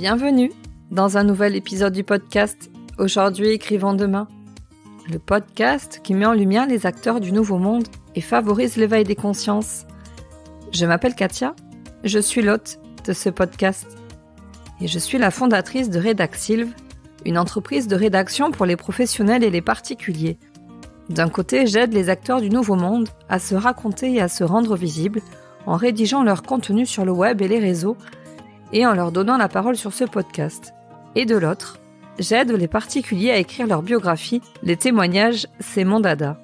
Bienvenue dans un nouvel épisode du podcast Aujourd'hui Écrivant demain. Le podcast qui met en lumière les acteurs du nouveau monde et favorise l'éveil des consciences. Je m'appelle Katia, je suis l'hôte de ce podcast et je suis la fondatrice de Redaxilve, une entreprise de rédaction pour les professionnels et les particuliers. D'un côté, j'aide les acteurs du nouveau monde à se raconter et à se rendre visibles en rédigeant leur contenu sur le web et les réseaux et en leur donnant la parole sur ce podcast. Et de l'autre, j'aide les particuliers à écrire leur biographie, les témoignages, c'est mon dada.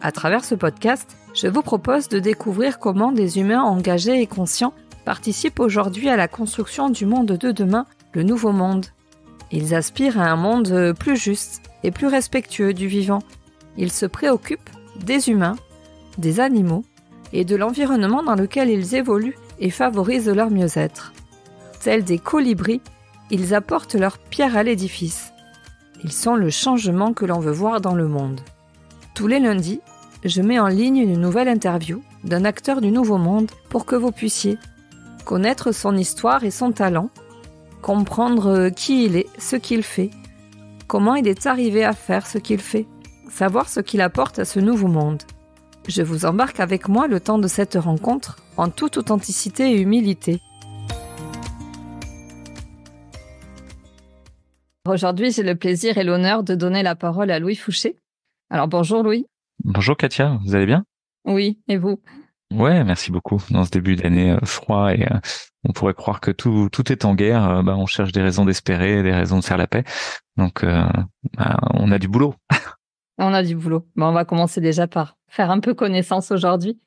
À travers ce podcast, je vous propose de découvrir comment des humains engagés et conscients participent aujourd'hui à la construction du monde de demain, le nouveau monde. Ils aspirent à un monde plus juste et plus respectueux du vivant. Ils se préoccupent des humains, des animaux et de l'environnement dans lequel ils évoluent et favorisent leur mieux-être. Tels des colibris, ils apportent leur pierre à l'édifice. Ils sont le changement que l'on veut voir dans le monde. Tous les lundis, je mets en ligne une nouvelle interview d'un acteur du Nouveau Monde pour que vous puissiez connaître son histoire et son talent, comprendre qui il est, ce qu'il fait, comment il est arrivé à faire ce qu'il fait, savoir ce qu'il apporte à ce nouveau monde. Je vous embarque avec moi le temps de cette rencontre en toute authenticité et humilité, Aujourd'hui, j'ai le plaisir et l'honneur de donner la parole à Louis Fouché. Alors bonjour Louis. Bonjour Katia, vous allez bien Oui, et vous Ouais, merci beaucoup. Dans ce début d'année euh, froid et euh, on pourrait croire que tout, tout est en guerre, euh, bah, on cherche des raisons d'espérer, des raisons de faire la paix. Donc bah, on a du boulot. on a du boulot. on va commencer déjà par faire un peu connaissance aujourd'hui.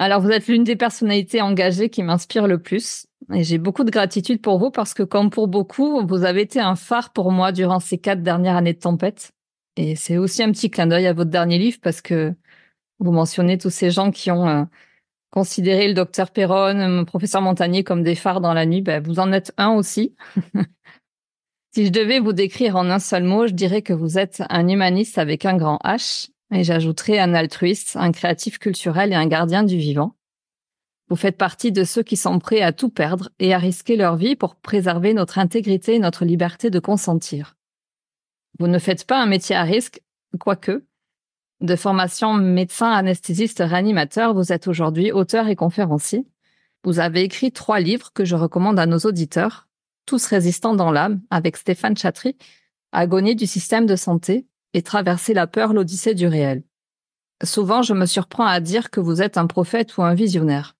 Alors vous êtes l'une des personnalités engagées qui m'inspire le plus. Et j'ai beaucoup de gratitude pour vous parce que, comme pour beaucoup, vous avez été un phare pour moi durant ces quatre dernières années de tempête. Et c'est aussi un petit clin d'œil à votre dernier livre parce que vous mentionnez tous ces gens qui ont euh, considéré le docteur Perron, le professeur Montagnier comme des phares dans la nuit. Ben, vous en êtes un aussi. si je devais vous décrire en un seul mot, je dirais que vous êtes un humaniste avec un grand H et j'ajouterais un altruiste, un créatif culturel et un gardien du vivant. Vous faites partie de ceux qui sont prêts à tout perdre et à risquer leur vie pour préserver notre intégrité et notre liberté de consentir. Vous ne faites pas un métier à risque, quoique. De formation médecin, anesthésiste, réanimateur, vous êtes aujourd'hui auteur et conférencier. Vous avez écrit trois livres que je recommande à nos auditeurs, Tous résistants dans l'âme, avec Stéphane Chatry, Agonie du système de santé et Traverser la peur, l'odyssée du réel. Souvent, je me surprends à dire que vous êtes un prophète ou un visionnaire.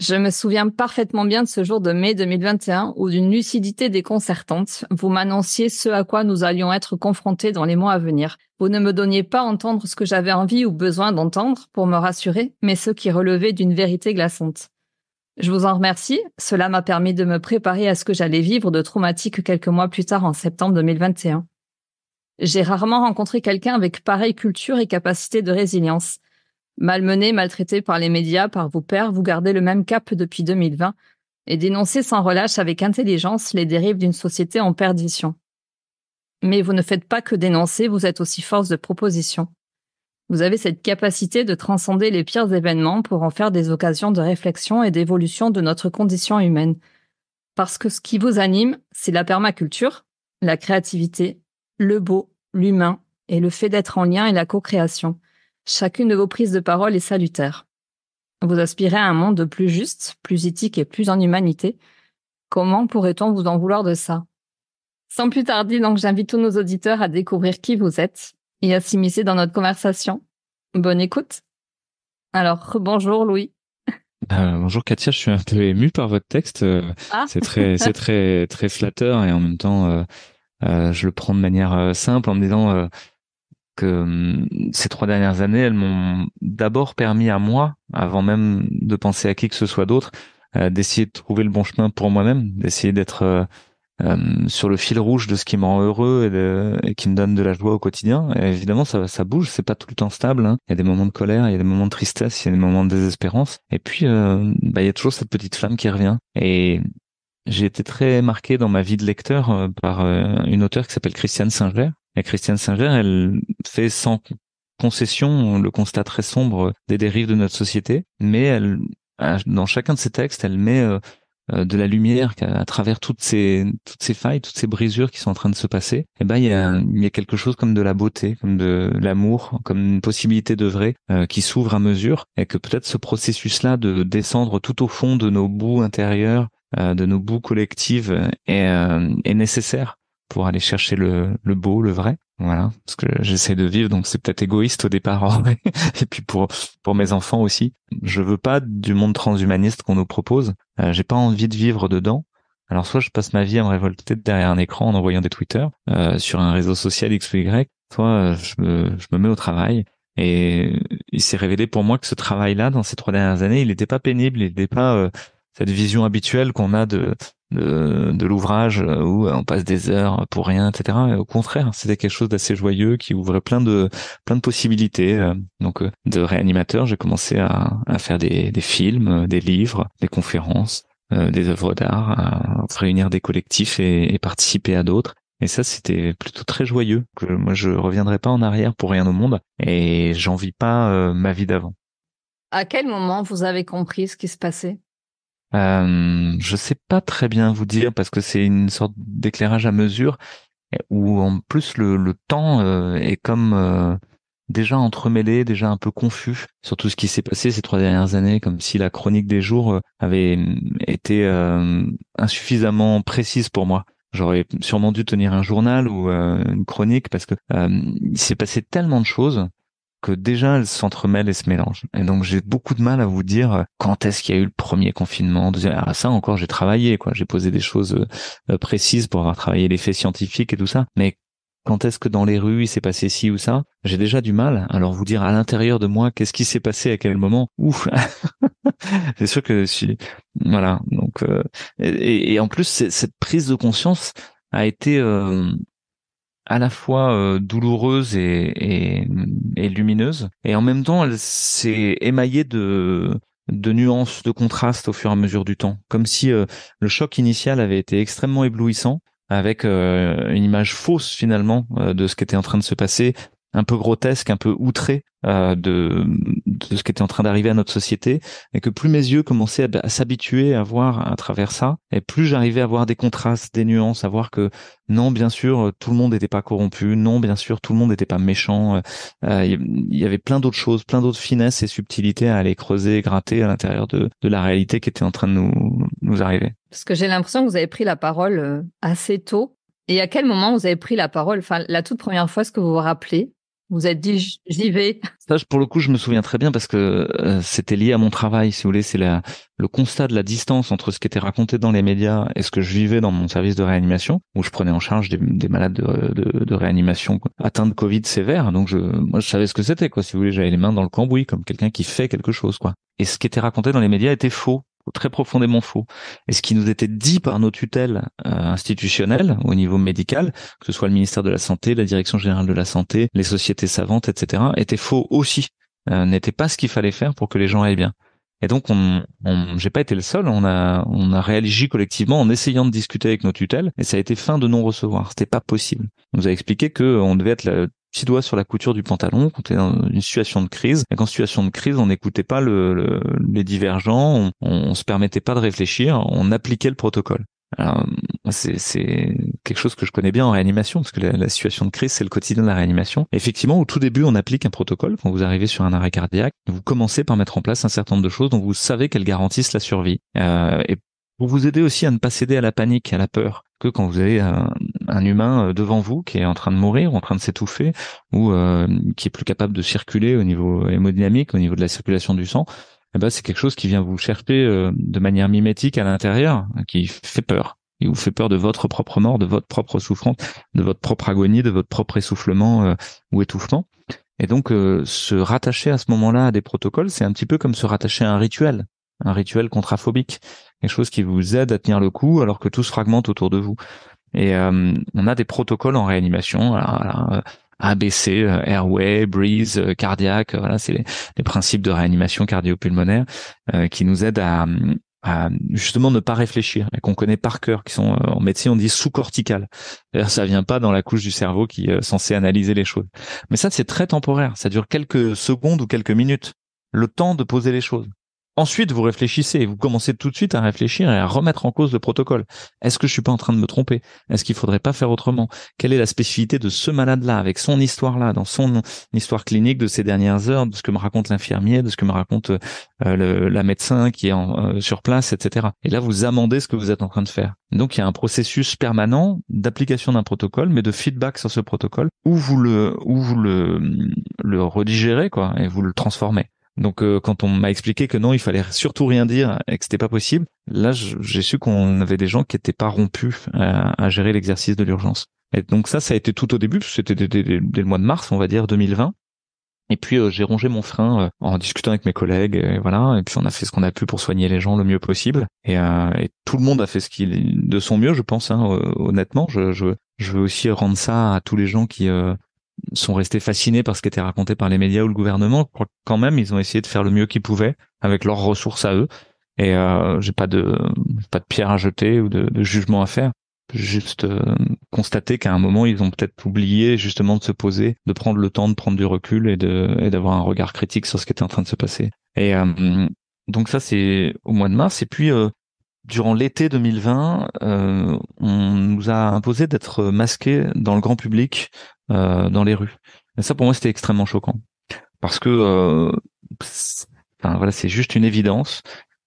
Je me souviens parfaitement bien de ce jour de mai 2021 où d'une lucidité déconcertante, vous m'annonciez ce à quoi nous allions être confrontés dans les mois à venir. Vous ne me donniez pas entendre ce que j'avais envie ou besoin d'entendre pour me rassurer, mais ce qui relevait d'une vérité glaçante. Je vous en remercie, cela m'a permis de me préparer à ce que j'allais vivre de traumatique quelques mois plus tard en septembre 2021. J'ai rarement rencontré quelqu'un avec pareille culture et capacité de résilience. Malmené, maltraité par les médias, par vos pères, vous gardez le même cap depuis 2020 et dénoncez sans relâche avec intelligence les dérives d'une société en perdition. Mais vous ne faites pas que dénoncer, vous êtes aussi force de proposition. Vous avez cette capacité de transcender les pires événements pour en faire des occasions de réflexion et d'évolution de notre condition humaine. Parce que ce qui vous anime, c'est la permaculture, la créativité, le beau, l'humain et le fait d'être en lien et la co-création. Chacune de vos prises de parole est salutaire. Vous aspirez à un monde plus juste, plus éthique et plus en humanité. Comment pourrait-on vous en vouloir de ça Sans plus tarder, donc j'invite tous nos auditeurs à découvrir qui vous êtes et à s'immiscer dans notre conversation. Bonne écoute. Alors, bonjour Louis. Euh, bonjour Katia, je suis un peu ému par votre texte. Euh, ah. C'est très, c'est très, très flatteur et en même temps, euh, je le prends de manière simple en me disant que hum, ces trois dernières années, elles m'ont d'abord permis à moi, avant même de penser à qui que ce soit d'autre, euh, d'essayer de trouver le bon chemin pour moi-même, d'essayer d'être euh, hum, sur le fil rouge de ce qui me rend heureux et, qui me donne de la joie au quotidien. Et évidemment, ça, ça bouge, c'est pas tout le temps stable. Hein. Il y a des moments de colère, il y a des moments de tristesse, il y a des moments de désespérance. Et puis, euh, bah, il y a toujours cette petite flamme qui revient. Et j'ai été très marqué dans ma vie de lecteur par une auteure qui s'appelle Christiane Singer, et Christiane Singer, elle fait sans concession, le constat très sombre des dérives de notre société, mais elle, dans chacun de ses textes, elle met euh, euh, de la lumière à travers toutes ces ces failles, toutes ces brisures qui sont en train de se passer. Et eh ben il y a, y a quelque chose comme de la beauté, comme de l'amour, comme une possibilité de vrai euh, qui s'ouvre à mesure et que peut-être ce processus-là de descendre tout au fond de nos bouts intérieurs, de nos bouts collectifs est, est nécessaire pour aller chercher le, beau, le vrai. Voilà, parce que j'essaie de vivre, donc c'est peut-être égoïste au départ, et puis pour pour mes enfants aussi. Je veux pas du monde transhumaniste qu'on nous propose. Euh, j'ai pas envie de vivre dedans. Alors soit je passe ma vie à me révolter derrière un écran en envoyant des tweets euh, sur un réseau social X ou Y, soit euh, je me, je me mets au travail. Et il s'est révélé pour moi que ce travail-là, dans ces trois dernières années, il n'était pas pénible, il n'était pas cette vision habituelle qu'on a de de, de l'ouvrage où euh, on passe des heures pour rien, etc. au contraire, c'était quelque chose d'assez joyeux qui ouvrait plein de plein de possibilités. Euh. Donc euh, de réanimateur, j'ai commencé à, faire des, films, des livres, des conférences, des œuvres d'art, à réunir des collectifs et, participer à d'autres. Et ça, c'était plutôt très joyeux. Que moi, je reviendrai pas en arrière pour rien au monde, et j'en vis pas ma vie d'avant. À quel moment vous avez compris ce qui se passait je euh, je sais pas très bien vous dire parce que c'est une sorte d'éclairage à mesure où en plus le, temps euh, est comme euh, déjà entremêlé, déjà un peu confus sur tout ce qui s'est passé ces trois dernières années, comme si la chronique des jours avait mm, été insuffisamment précise pour moi. J'aurais sûrement dû tenir un journal ou une chronique parce que il s'est passé tellement de choses que déjà elles s'entremêlent et se mélangent. Et donc j'ai beaucoup de mal à vous dire euh, quand est-ce qu'il y a eu le premier confinement, deuxième. Ah, ça encore j'ai travaillé quoi, j'ai posé des choses euh, euh, précises pour avoir travaillé les faits scientifiques et tout ça. Mais quand est-ce que dans les rues il s'est passé ci ou ça J'ai déjà du mal. Alors vous dire à l'intérieur de moi qu'est-ce qui s'est passé à quel moment Ouf C'est sûr que si voilà donc et, et, en plus cette prise de conscience a été à la fois euh, douloureuse et, lumineuse, et en même temps, elle s'est émaillée de, de nuances, de contrastes au fur et à mesure du temps, comme si euh, le choc initial avait été extrêmement éblouissant, avec euh, une image fausse finalement de ce qui était en train de se passer, un peu grotesque, un peu outré euh, de, ce qui était en train d'arriver à notre société, et que plus mes yeux commençaient à, s'habituer à voir à travers ça, et plus j'arrivais à voir des contrastes, des nuances, à voir que non, bien sûr, euh, tout le monde n'était pas corrompu, non, bien sûr, tout le monde n'était pas méchant, il euh, y, avait plein d'autres choses, plein d'autres finesses et subtilités à aller creuser, gratter à l'intérieur de, la réalité qui était en train de nous, nous arriver. Parce que j'ai l'impression que vous avez pris la parole assez tôt. Et à quel moment vous avez pris la parole Enfin, la toute première fois, ce que vous vous rappelez vous êtes dit j'y vais Ça, pour le coup, je me souviens très bien parce que euh, c'était lié à mon travail, si vous voulez. C'est le constat de la distance entre ce qui était raconté dans les médias et ce que je vivais dans mon service de réanimation, où je prenais en charge des, malades de, réanimation atteints de Covid sévère. Donc, je, moi, je savais ce que c'était, quoi. Si vous voulez, j'avais les mains dans le cambouis, comme quelqu'un qui fait quelque chose, quoi. Et ce qui était raconté dans les médias était faux très profondément faux. Et ce qui nous était dit par nos tutelles euh, institutionnelles au niveau médical, que ce soit le ministère de la Santé, la Direction générale de la Santé, les sociétés savantes, etc., était faux aussi, euh, n'était pas ce qu'il fallait faire pour que les gens aillent bien. Et donc, on, on j'ai pas été le seul. On a, on a réagi collectivement en essayant de discuter avec nos tutelles, et ça a été fin de non recevoir. C'était pas possible. On nous a expliqué que on devait être le petit doigt sur la couture du pantalon, quand on dans une situation de crise. Et qu'en situation de crise, on n'écoutait pas le, les divergents, on, on se permettait pas de réfléchir, on appliquait le protocole. Alors, c'est, c'est quelque chose que je connais bien en réanimation, parce que la, situation de crise, c'est le quotidien de la réanimation. Effectivement, au tout début, on applique un protocole. Quand vous arrivez sur un arrêt cardiaque, vous commencez par mettre en place un certain nombre de choses dont vous savez qu'elles garantissent la survie. Euh, et pour vous aider aussi à ne pas céder à la panique, à la peur, que quand vous un un humain euh, devant vous qui est en train de mourir, en train de s'étouffer, ou euh, qui est plus capable de circuler au niveau hémodynamique, au niveau de la circulation du sang, eh ben, c'est quelque chose qui vient vous chercher euh, de manière mimétique à l'intérieur, hein, qui fait peur. Il vous fait peur de votre propre mort, de votre propre souffrance, de votre propre agonie, de votre propre essoufflement ou étouffement. Et donc, se rattacher à ce moment-là à des protocoles, c'est un petit peu comme se rattacher à un rituel un rituel contraphobique, quelque chose qui vous aide à tenir le coup alors que tout se fragmente autour de vous. Et euh, on a des protocoles en réanimation. Euh, ABC, euh, Airway, Breeze, cardiaque, voilà, c'est les, principes de réanimation cardiopulmonaire pulmonaire qui nous aident à, justement ne pas réfléchir, et qu'on connaît par cœur, qui sont en médecine on dit sous-cortical. ça vient pas dans la couche du cerveau qui est censé analyser les choses. Mais ça, c'est très temporaire. Ça dure quelques secondes ou quelques minutes, le temps de poser les choses. Ensuite, vous réfléchissez et vous commencez tout de suite à réfléchir et à remettre en cause le protocole. Est-ce que je suis pas en train de me tromper Est-ce qu'il faudrait pas faire autrement Quelle est la spécificité de ce malade-là, avec son histoire-là, dans son histoire clinique de ces dernières heures, de ce que me raconte l'infirmier, de ce que me raconte euh, le, la médecin qui est en, euh, sur place, etc. Et là, vous amendez ce que vous êtes en train de faire. Donc, il y a un processus permanent d'application d'un protocole, mais de feedback sur ce protocole, où vous le, où vous le, le redigérez, quoi, et vous le transformez. Donc euh, quand on m'a expliqué que non, il fallait surtout rien dire et que c'était pas possible, là j'ai su qu'on avait des gens qui étaient pas rompus à, gérer l'exercice de l'urgence. Et donc ça, ça a été tout au début, c'était dès, le mois de mars, on va dire 2020. Et puis euh, j'ai rongé mon frein euh, en discutant avec mes collègues, et voilà. Et puis on a fait ce qu'on a pu pour soigner les gens le mieux possible. Et, tout le monde a fait ce qu'il de son mieux, je pense. Hein, honnêtement, je, veux aussi rendre ça à tous les gens qui sont restés fascinés par ce qui était raconté par les médias ou le gouvernement. Quand même, ils ont essayé de faire le mieux qu'ils pouvaient avec leurs ressources à eux. Et euh, j'ai pas de pas de pierre à jeter ou de, jugement à faire. Juste euh, constater qu'à un moment, ils ont peut-être oublié justement de se poser, de prendre le temps, de prendre du recul et d'avoir un regard critique sur ce qui était en train de se passer. Et euh, donc ça, c'est au mois de mars. Et puis durant l'été 2020, euh, on nous a imposé d'être masqués dans le grand public, euh, dans les rues. Et ça, pour moi, c'était extrêmement choquant. Parce que, euh, enfin, voilà, c'est juste une évidence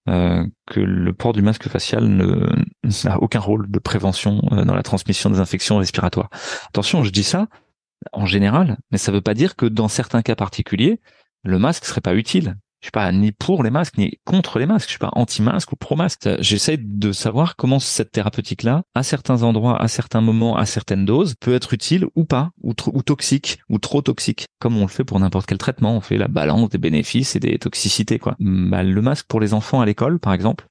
euh, que le port du masque facial n'a aucun rôle de prévention dans la transmission des infections respiratoires. Attention, je dis ça en général, mais ça ne veut pas dire que dans certains cas particuliers, le masque serait pas utile je suis pas ni pour les masques ni contre les masques, je suis pas anti-masque ou pro-masque. J'essaie de savoir comment cette thérapeutique là, à certains endroits, à certains moments, à certaines doses, peut être utile ou pas, ou, toxique, ou trop toxique, comme on le fait pour n'importe quel traitement. On fait la balance des bénéfices et des toxicités quoi. Mm, bah, le masque pour les enfants à l'école, par exemple,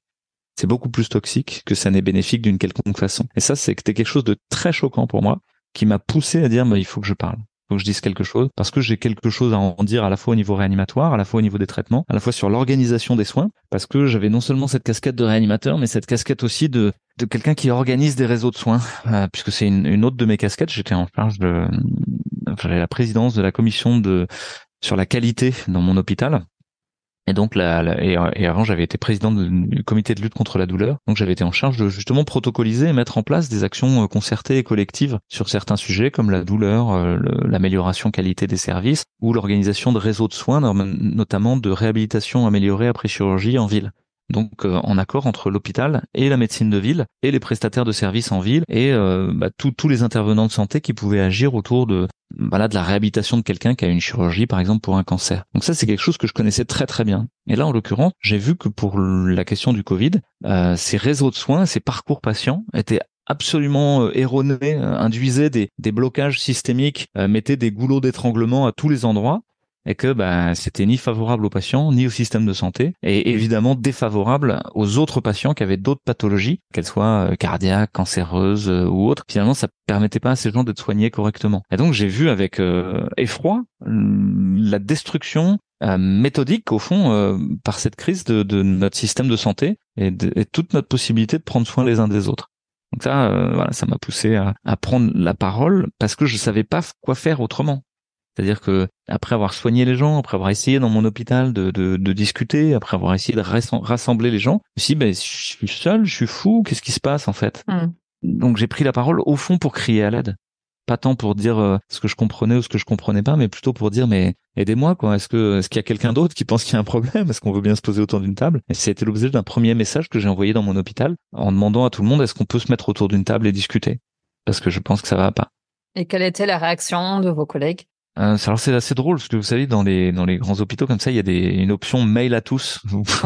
c'est beaucoup plus toxique que ça n'est bénéfique d'une quelconque façon. Et ça, c'est quelque chose de très choquant pour moi, qui m'a poussé à dire bah, il faut que je parle faut que je dise quelque chose parce que j'ai quelque chose à en dire à la fois au niveau réanimatoire, à la fois au niveau des traitements, à la fois sur l'organisation des soins parce que j'avais non seulement cette casquette de réanimateur mais cette casquette aussi de de quelqu'un qui organise des réseaux de soins euh, puisque c'est une, une, autre de mes casquettes, j'étais en charge de la présidence de la commission de sur la qualité dans mon hôpital et donc, et, avant, j'avais été président du comité de lutte contre la douleur. Donc, j'avais été en charge de justement protocoliser et mettre en place des actions euh, concertées et collectives sur certains sujets comme la douleur, euh, l'amélioration qualité des services ou l'organisation de réseaux de soins, notamment de réhabilitation améliorée après chirurgie en ville donc euh, en accord entre l'hôpital et la médecine de ville et les prestataires de services en ville et euh, bah, tous les intervenants de santé qui pouvaient agir autour de de la réhabilitation de quelqu'un qui a une chirurgie par exemple pour un cancer. Donc ça c'est quelque chose que je connaissais très très bien. Et là en l'occurrence j'ai vu que pour la question du Covid, euh, ces réseaux de soins, ces parcours patients étaient absolument erronés, induisaient des, des blocages systémiques, mettaient des goulots d'étranglement à tous les endroits et que bah, c'était ni favorable aux patients, ni au système de santé, et évidemment défavorable aux autres patients qui avaient d'autres pathologies, qu'elles soient euh, cardiaques, cancéreuses euh, ou autres. Finalement, ça permettait pas à ces gens d'être soignés correctement. Et donc j'ai vu avec euh, effroi la destruction méthodique au fond par cette crise de, notre système de santé et, toute notre possibilité de prendre soin les uns des autres. Donc ça, voilà, ça m'a poussé à, à, prendre la parole parce que je savais pas quoi faire autrement. C'est-à-dire que après avoir soigné les gens, après avoir essayé dans mon hôpital de, discuter, après avoir essayé de rassembler les gens, je me suis dit, ben, je suis seul, je suis fou, qu'est-ce qui se passe en fait mmh. Donc j'ai pris la parole au fond pour crier à l'aide. Pas tant pour dire euh, ce que je comprenais ou ce que je comprenais pas, mais plutôt pour dire mais aidez-moi quoi. Est-ce qu'il y a quelqu'un d'autre qui pense qu'il y a un problème Est-ce qu'on veut bien se poser autour d'une table Et c'était l'objet d'un premier message que j'ai envoyé dans mon hôpital en demandant à tout le monde est-ce qu'on peut se mettre autour d'une table et discuter Parce que je pense que ça va pas. Et quelle était la réaction de vos collègues euh, alors c'est assez drôle parce que vous savez dans les dans les grands hôpitaux comme ça il y a des une option mail à tous.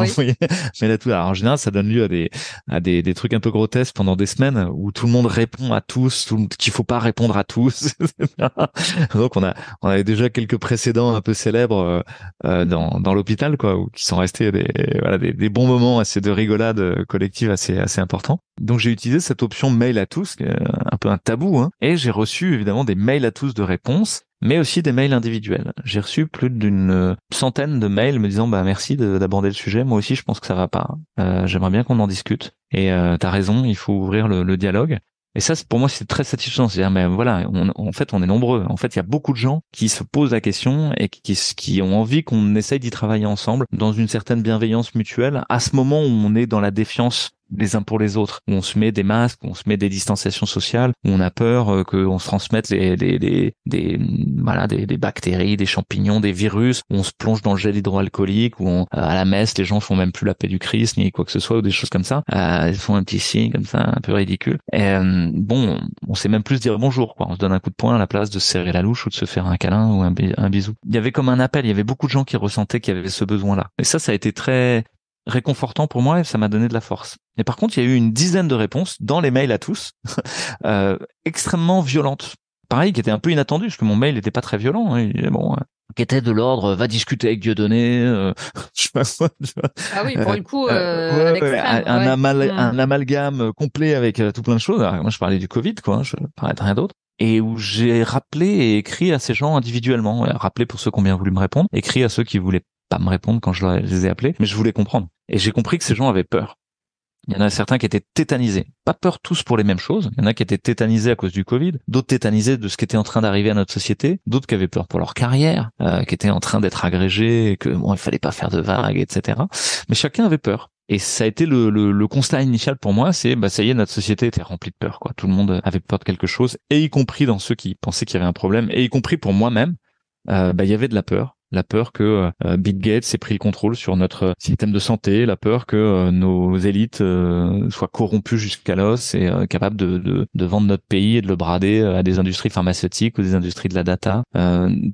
mail à tous. Alors en général ça donne lieu à des à des, des trucs un peu grotesques pendant des semaines où tout le monde répond à tous, qu'il faut pas répondre à tous. Donc on a on avait déjà quelques précédents un peu célèbres euh, euh, dans dans l'hôpital quoi où, qui sont restés des voilà des, bons moments assez de rigolade collective assez assez important. Donc j'ai utilisé cette option mail à tous, un peu un tabou, hein, et j'ai reçu évidemment des mails à tous de réponses mais aussi des mails individuels. J'ai reçu plus d'une euh, centaine de mails me disant bah merci d'aborder le sujet. Moi aussi, je pense que ça va pas. Euh, j'aimerais bien qu'on en discute. Et euh, t'as raison, il faut ouvrir le, dialogue. Et ça, pour moi, c'est très satisfaisant. C'est-à-dire, mais voilà, en fait, on est nombreux. En fait, il y a beaucoup de gens qui se posent la question et qui, qui ont envie qu'on essaye d'y travailler ensemble dans une certaine bienveillance mutuelle. À ce moment où on est dans la défiance les uns pour les autres, où on se met des masques, où on se met des distanciations sociales, où on a peur euh, qu'on se transmette des, mm, voilà, des, bactéries, des champignons, des virus, où on se plonge dans le gel hydroalcoolique, où on, euh, à la messe, les gens font même plus la paix du Christ, ni quoi que ce soit, ou des choses comme ça. Euh, ils font un petit signe comme ça, un peu ridicule. Et, bon, on sait même plus dire bonjour, quoi. On se donne un coup de poing à la place de serrer la louche ou de se faire un câlin ou un, un bisou. Il y avait comme un appel, il y avait beaucoup de gens qui ressentaient qu'il y avait ce besoin-là. Et ça, ça a été très réconfortant pour moi et ça m'a donné de la force. Mais par contre, il y a eu une dizaine de réponses dans les mails à tous, euh, extrêmement violentes. Pareil, qui était un peu inattendu, parce que mon mail n'était pas très violent. Hein, et bon, hein. qui était de l'ordre, va discuter avec Dieu Euh, je sais pas Ah oui, pour le coup, euh, euh un, mmh. un amalgame complet avec euh, tout plein de choses. moi, je parlais du Covid, quoi. Hein, je parlais de rien d'autre et où j'ai rappelé et écrit à ces gens individuellement, rappelé pour ceux qui ont bien voulu me répondre, écrit à ceux qui voulaient pas me répondre quand je les ai appelés, mais je voulais comprendre. Et j'ai compris que ces gens avaient peur. Il y en a certains qui étaient tétanisés. Pas peur tous pour les mêmes choses. Il y en a qui étaient tétanisés à cause du Covid, d'autres tétanisés de ce qui était en train d'arriver à notre société, d'autres qui avaient peur pour leur carrière, euh, qui étaient en train d'être agrégés, que bon, il fallait pas faire de vagues, etc. Mais chacun avait peur. Et ça a été le, le, constat initial pour moi, c'est bah ça y est, notre société était remplie de peur, quoi. Tout le monde avait peur de quelque chose, et y compris dans ceux qui pensaient qu'il y avait un problème, et y compris pour moi-même, euh, bah il y avait de la peur la peur que euh, Big Gates ait pris le contrôle sur notre euh, système de santé, la peur que euh, nos élites soient corrompues jusqu'à l'os et capables de, de, vendre notre pays et de le brader à des industries pharmaceutiques ou des industries de la data.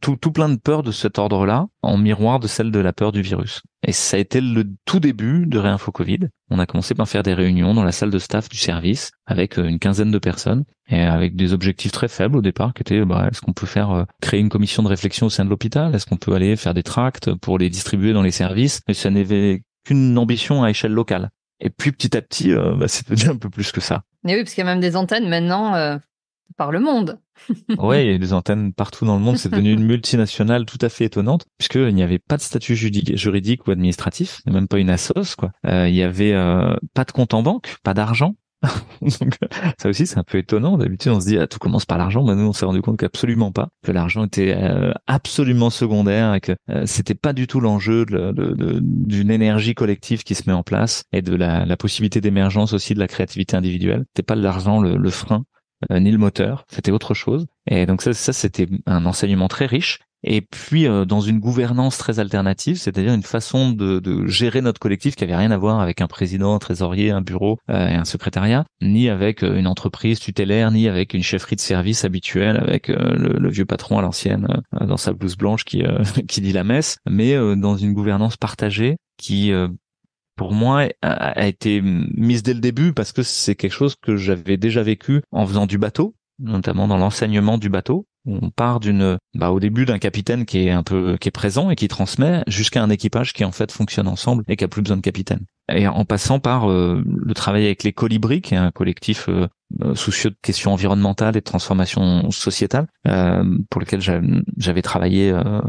tout, tout plein de peurs de cet ordre-là, en miroir de celle de la peur du virus. Et ça a été le tout début de Réinfo On a commencé par faire des réunions dans la salle de staff du service avec euh, une quinzaine de personnes et avec des objectifs très faibles au départ qui étaient bah, est-ce qu'on peut faire euh, créer une commission de réflexion au sein de l'hôpital Est-ce qu'on peut aller faire des tracts pour les distribuer dans les services Mais ça n'avait qu'une ambition à échelle locale. Et puis petit à petit, c'était euh, bah, c'est un peu plus que ça. Mais oui, parce qu'il y a même des antennes maintenant par le monde. oui, il y a des antennes partout dans le monde. C'est devenu une multinationale tout à fait étonnante, puisqu'il n'y avait pas de statut juridique ou administratif, même pas une ASOS. Quoi. Euh, il y avait euh, pas de compte en banque, pas d'argent. Donc, ça aussi, c'est un peu étonnant. D'habitude, on se dit, ah, tout commence par l'argent. mais nous, on s'est rendu compte qu'absolument pas, que l'argent était euh, absolument secondaire et que c'était pas du tout l'enjeu d'une énergie collective qui se met en place et de la, possibilité d'émergence aussi de la créativité individuelle. C'était pas l'argent le, frein. Euh, ni le moteur, c'était autre chose. Et donc ça, ça c'était un enseignement très riche. Et puis euh, dans une gouvernance très alternative, c'est-à-dire une façon de, gérer notre collectif qui avait rien à voir avec un président, un trésorier, un bureau euh, et un secrétariat, ni avec une entreprise tutélaire, ni avec une chefferie de service habituelle, avec le, vieux patron à l'ancienne dans sa blouse blanche qui qui dit la messe, mais dans une gouvernance partagée qui pour moi a, été mise dès le début parce que c'est quelque chose que j'avais déjà vécu en faisant du bateau, notamment dans l'enseignement du bateau. On part d'une, bah, au début d'un capitaine qui est un peu, qui est présent et qui transmet jusqu'à un équipage qui en fait fonctionne ensemble et qui a plus besoin de capitaine. Et en passant par euh, le travail avec les Colibris, qui est un collectif euh, euh, soucieux de questions environnementales et de transformation sociétale, euh, pour lequel j'avais travaillé, euh,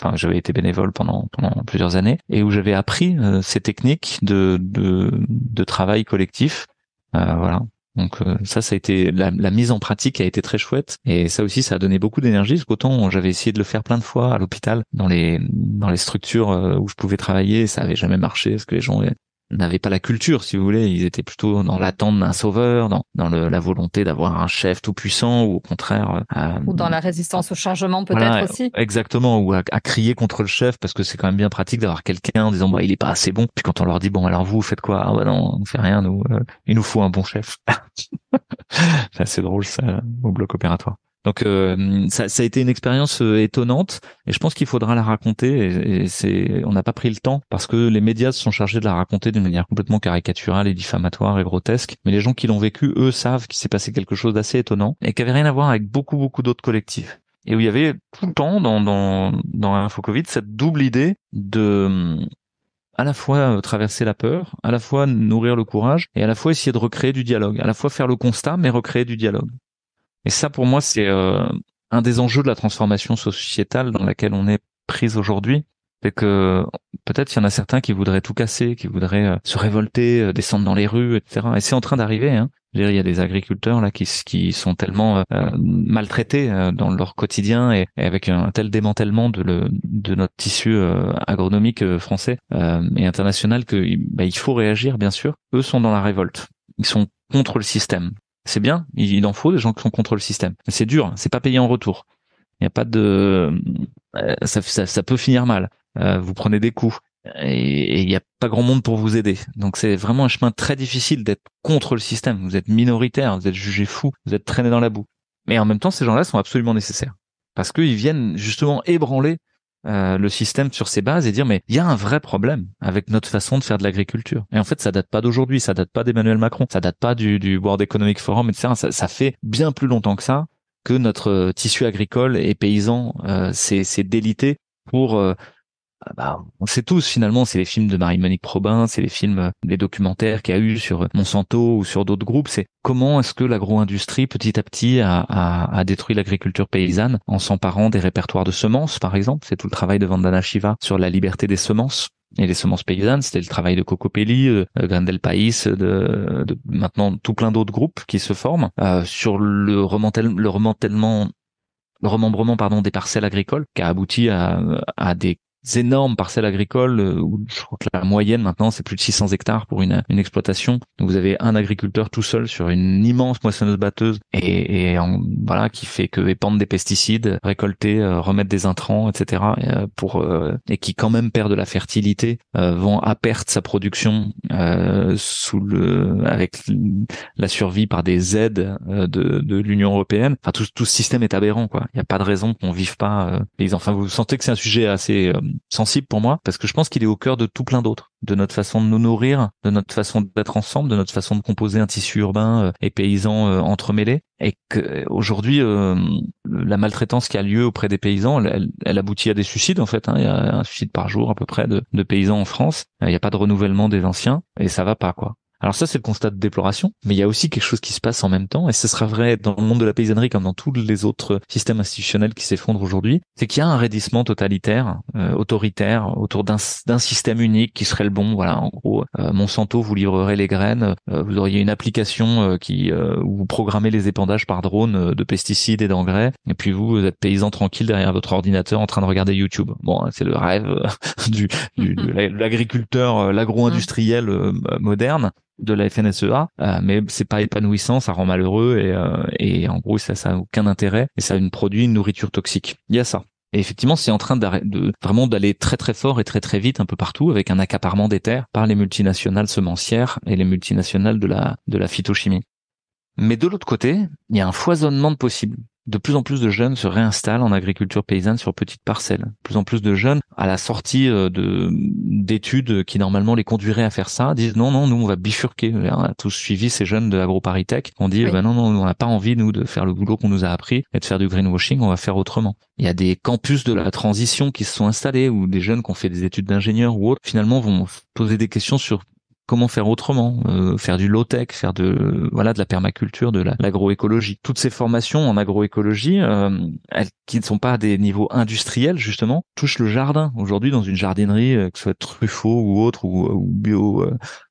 enfin j'avais été bénévole pendant, pendant plusieurs années, et où j'avais appris euh, ces techniques de, de, de travail collectif. voilà. Donc ça, ça a été la, la, mise en pratique a été très chouette et ça aussi, ça a donné beaucoup d'énergie. Parce qu'autant j'avais essayé de le faire plein de fois à l'hôpital, dans les dans les structures où je pouvais travailler, ça avait jamais marché parce que les gens n'avaient pas la culture, si vous voulez. Ils étaient plutôt dans l'attente d'un sauveur, dans, dans le, la volonté d'avoir un chef tout puissant, ou au contraire. Euh, ou dans la résistance au changement, peut-être aussi. Exactement, ou à, crier contre le chef, parce que c'est quand même bien pratique d'avoir quelqu'un en disant bah il est pas assez bon. Puis quand on leur dit bon alors vous faites quoi Ah bah non, on fait rien. Nous, euh, il nous faut un bon chef. c'est drôle ça au bloc opératoire. Donc euh, ça, a été une expérience euh, étonnante et je pense qu'il faudra la raconter. Et, c'est, on n'a pas pris le temps parce que les médias se sont chargés de la raconter d'une manière complètement caricaturale et diffamatoire et grotesque. Mais les gens qui l'ont vécu, eux, savent qu'il s'est passé quelque chose d'assez étonnant et qui avait rien à voir avec beaucoup beaucoup d'autres collectifs. Et où il y avait tout le temps dans dans dans Info Covid cette double idée de à la fois euh, traverser la peur, à la fois nourrir le courage et à la fois essayer de recréer du dialogue, à la fois faire le constat mais recréer du dialogue. Et ça, pour moi, c'est euh, un des enjeux de la transformation sociétale dans laquelle on est prise aujourd'hui. C'est que peut-être il y en a certains qui voudraient tout casser, qui voudraient euh, se révolter, euh, descendre dans les rues, etc. Et c'est en train d'arriver. Hein. Dire, il y a des agriculteurs là qui, qui sont tellement maltraités dans leur quotidien et, avec un tel démantèlement de, le, de notre tissu agronomique français et international que bah, il faut réagir bien sûr. Eux sont dans la révolte. Ils sont contre le système. C'est bien, il en faut des gens qui sont contre le système. Mais c'est dur, c'est pas payé en retour. Il n'y a pas de, euh, ça, peut finir mal. Euh, vous prenez des coups et il n'y a pas grand monde pour vous aider. Donc c'est vraiment un chemin très difficile d'être contre le système. Vous êtes minoritaire, vous êtes jugé fou, vous êtes traîné dans la boue. Mais en même temps, ces gens-là sont absolument nécessaires parce qu'ils viennent justement ébranler euh, le système sur ses bases et dire mais il y a un vrai problème avec notre façon de faire de l'agriculture. Et en fait, ça date pas d'aujourd'hui, ça date pas d'Emmanuel Macron, ça date pas du, du World Economic Forum, etc. Ça, ça fait bien plus longtemps que ça que notre euh, tissu agricole et paysan euh, s'est délité pour ah bah, on sait tous finalement, c'est les films de Marie-Monique Probin, c'est les films, euh, les documentaires qu'il y a eu sur euh, Monsanto ou sur d'autres groupes, c'est comment est-ce que l'agro-industrie petit à petit a, détruit l'agriculture paysanne en s'emparant des répertoires de semences par exemple, c'est tout le travail de Vandana Shiva sur la liberté des semences et les semences paysannes, c'était le travail de Cocopelli, euh, de Grandel País, de, maintenant tout plein d'autres groupes qui se forment sur le remantel, le remembrement pardon des parcelles agricoles qui a abouti à des énormes parcelles agricoles euh, où je crois que la moyenne maintenant c'est plus de 600 hectares pour une, une exploitation. Donc vous avez un agriculteur tout seul sur une immense moissonneuse batteuse et, et en, voilà qui fait que épandre des pesticides, récolter, euh, remettre des intrants, etc. Euh, pour et qui quand même perd de la fertilité, vont à perte sa production sous le avec la survie par des aides de, de l'Union européenne. Enfin tout, tout ce système est aberrant quoi. Il n'y a pas de raison qu'on vive pas les enfin Vous sentez que c'est un sujet assez sensible pour moi parce que je pense qu'il est au cœur de tout plein d'autres, de notre façon de nous nourrir, de notre façon d'être ensemble, de notre façon de composer un tissu urbain euh, et paysan euh, entremêlé. Et qu'aujourd'hui, euh, euh, la maltraitance qui a lieu auprès des paysans, elle, aboutit à des suicides en fait. Hein. Il y a un suicide par jour à peu près de, de paysans en France. Il n'y a pas de renouvellement des anciens et ça va pas quoi. Alors ça, c'est le constat de déploration, mais il y a aussi quelque chose qui se passe en même temps, et ce sera vrai dans le monde de la paysannerie comme dans tous les autres systèmes institutionnels qui s'effondrent aujourd'hui, c'est qu'il y a un raidissement totalitaire, euh, autoritaire, autour d'un système unique qui serait le bon. Voilà, en gros, euh, Monsanto vous livrerez les graines, euh, vous auriez une application qui où vous programmez les épandages par drone de pesticides et d'engrais, et puis vous, vous êtes paysan tranquille derrière votre ordinateur en train de regarder YouTube. Bon, hein, c'est le rêve du, du de l'agriculteur, l'agro-industriel moderne de la FNSEA, euh, mais c'est pas épanouissant, ça rend malheureux et, euh, et en gros ça ça a aucun intérêt et ça une produit une nourriture toxique. Il y a ça. Et effectivement, c'est en train de vraiment d'aller très très fort et très très vite un peu partout avec un accaparement des terres par les multinationales semencières et les multinationales de la de la phytochimie. Mais de l'autre côté, il y a un foisonnement de possibles de plus en plus de jeunes se réinstallent en agriculture paysanne sur petites parcelles. De plus en plus de jeunes, à la sortie euh, de d'études qui normalement les conduiraient à faire ça, disent non, non, nous on va bifurquer. On euh, hein, a tous suivi ces jeunes de AgroParisTech. On dit, bah, non, non, on n'a pas envie, nous, de faire le boulot qu'on nous a appris et de faire du greenwashing, on va faire autrement. Il y a des campus de la transition qui se sont installés où des jeunes qui ont fait des études d'ingénieur ou autres, finalement, vont poser des questions sur comment faire autrement, euh, faire du low tech, faire de voilà de la permaculture, de l'agroécologie. Toutes ces formations en agroécologie, euh, elles, qui ne sont pas à des niveaux industriels justement, touchent le jardin. Aujourd'hui, dans une jardinerie, euh, que ce soit Truffaut ou autre ou, bio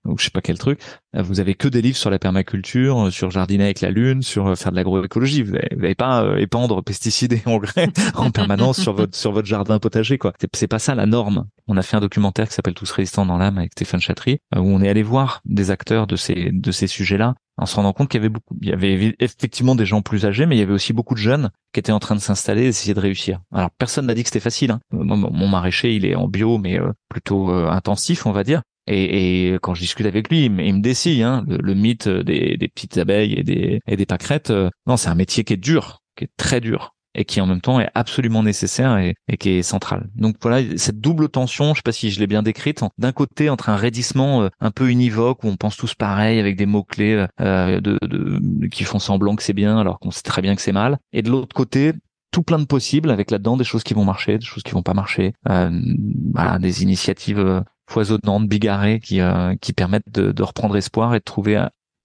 ou je sais pas quel truc, euh, vous avez que des livres sur la permaculture, euh, sur jardiner avec la lune, sur euh, faire de l'agroécologie. Vous n'avez pas épandre pesticides et engrais en permanence sur votre sur votre jardin potager quoi. C'est pas ça la norme. On a fait un documentaire qui s'appelle Tous résistants dans l'âme avec Stéphane Chatry où on est allé voir des acteurs de ces de ces sujets-là en se rendant compte qu'il y avait beaucoup, il y avait effectivement des gens plus âgés, mais il y avait aussi beaucoup de jeunes qui étaient en train de s'installer et essayer de réussir. Alors personne n'a dit que c'était facile. Hein. Mon, maraîcher, il est en bio, mais plutôt intensif, on va dire. Et, quand je discute avec lui, il me décide, hein, le, mythe des, des, petites abeilles et des, et des pâquerettes. Euh, non, c'est un métier qui est dur, qui est très dur et qui en même temps est absolument nécessaire et, et qui est central. Donc voilà, cette double tension, je sais pas si je l'ai bien décrite, d'un côté entre un raidissement euh, un peu univoque où on pense tous pareil avec des mots-clés euh, de, de, qui font semblant que c'est bien alors qu'on sait très bien que c'est mal, et de l'autre côté tout plein de possibles avec là-dedans des choses qui vont marcher, des choses qui vont pas marcher, des initiatives oiseaux de qui, euh, qui permettent de, reprendre espoir et de trouver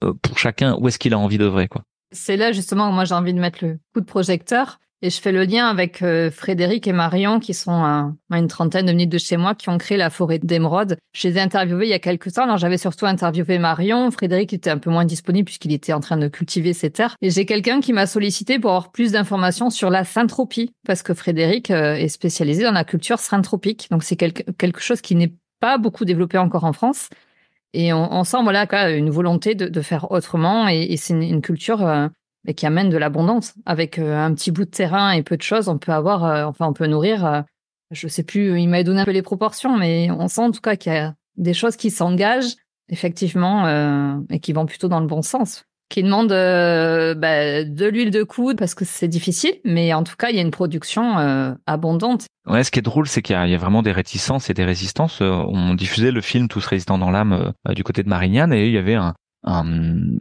euh, pour chacun où est-ce qu'il a envie d'œuvrer. Quoi. C'est là justement où moi j'ai envie de mettre le coup de projecteur et je fais le lien avec euh, Frédéric et Marion qui sont à une trentaine de minutes de chez moi qui ont créé la forêt d'émeraude. Je les ai interviewés il y a quelques temps. Alors j'avais surtout interviewé Marion. Frédéric était un peu moins disponible puisqu'il était en train de cultiver ses terres. Et j'ai quelqu'un qui m'a sollicité pour avoir plus d'informations sur la syntropie, parce que Frédéric euh, est spécialisé dans la culture syntropique. Donc c'est quelque chose qui n'est pas beaucoup développé encore en France. Et on, sent voilà une volonté de, faire autrement et, c'est une, culture euh, qui amène de l'abondance. Avec euh, un petit bout de terrain et peu de choses, on peut avoir, euh, enfin on peut nourrir. je sais plus, il m'a donné un peu les proportions, mais on sent en tout cas qu'il y a des choses qui s'engagent effectivement et qui vont plutôt dans le bon sens qui demande euh, bah, de l'huile de coude parce que c'est difficile, mais en tout cas, il y a une production euh, abondante. Ouais, ce qui est drôle, c'est qu'il y, a vraiment des réticences et des résistances. Euh, on diffusait le film Tous résistants dans l'âme du côté de Marignane et il y avait un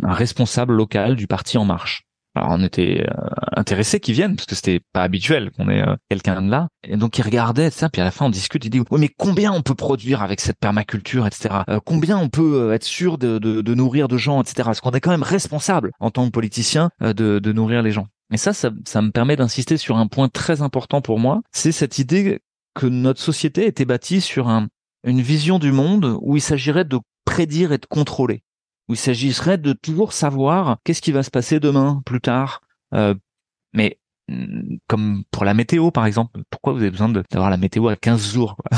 responsable local du parti En Marche alors on était euh, intéressés qu'ils viennent parce que c'était pas habituel qu'on ait euh, quelqu'un de là. Et donc ils regardait ça, puis à la fin on discute, ils disent "Oui, mais combien on peut produire avec cette permaculture, etc. Euh, combien on peut être sûr de, de, nourrir de gens, etc. Parce qu'on est quand même responsable en tant que politicien de, de nourrir les gens." Et ça, ça, ça me permet d'insister sur un point très important pour moi, c'est cette idée que notre société était bâtie sur un, une vision du monde où il s'agirait de prédire et de contrôler où il s'agirait de toujours savoir qu'est-ce qui va se passer demain, plus tard. Euh, mais Mmh, comme pour la météo par exemple, pourquoi vous avez besoin d'avoir la météo à 15 jours quoi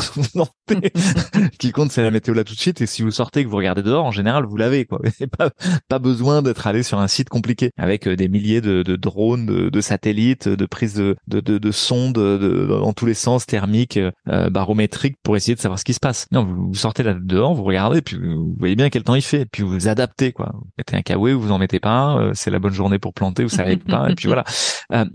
Qui compte c'est la météo là tout de suite et si vous sortez que vous regardez dehors, en général vous l'avez quoi. pas pas besoin d'être allé sur un site compliqué avec euh, des milliers de, drones, de, satellites, de prises de de, de sondes dans tous les sens thermiques, euh, euh, barométriques pour essayer de savoir ce qui se passe. Non, vous, vous sortez là dehors, vous regardez puis vous voyez bien quel temps il fait puis vous vous adaptez quoi. Vous mettez un kawaii, vous en mettez pas, c'est la bonne journée pour planter, vous savez pas et puis voilà.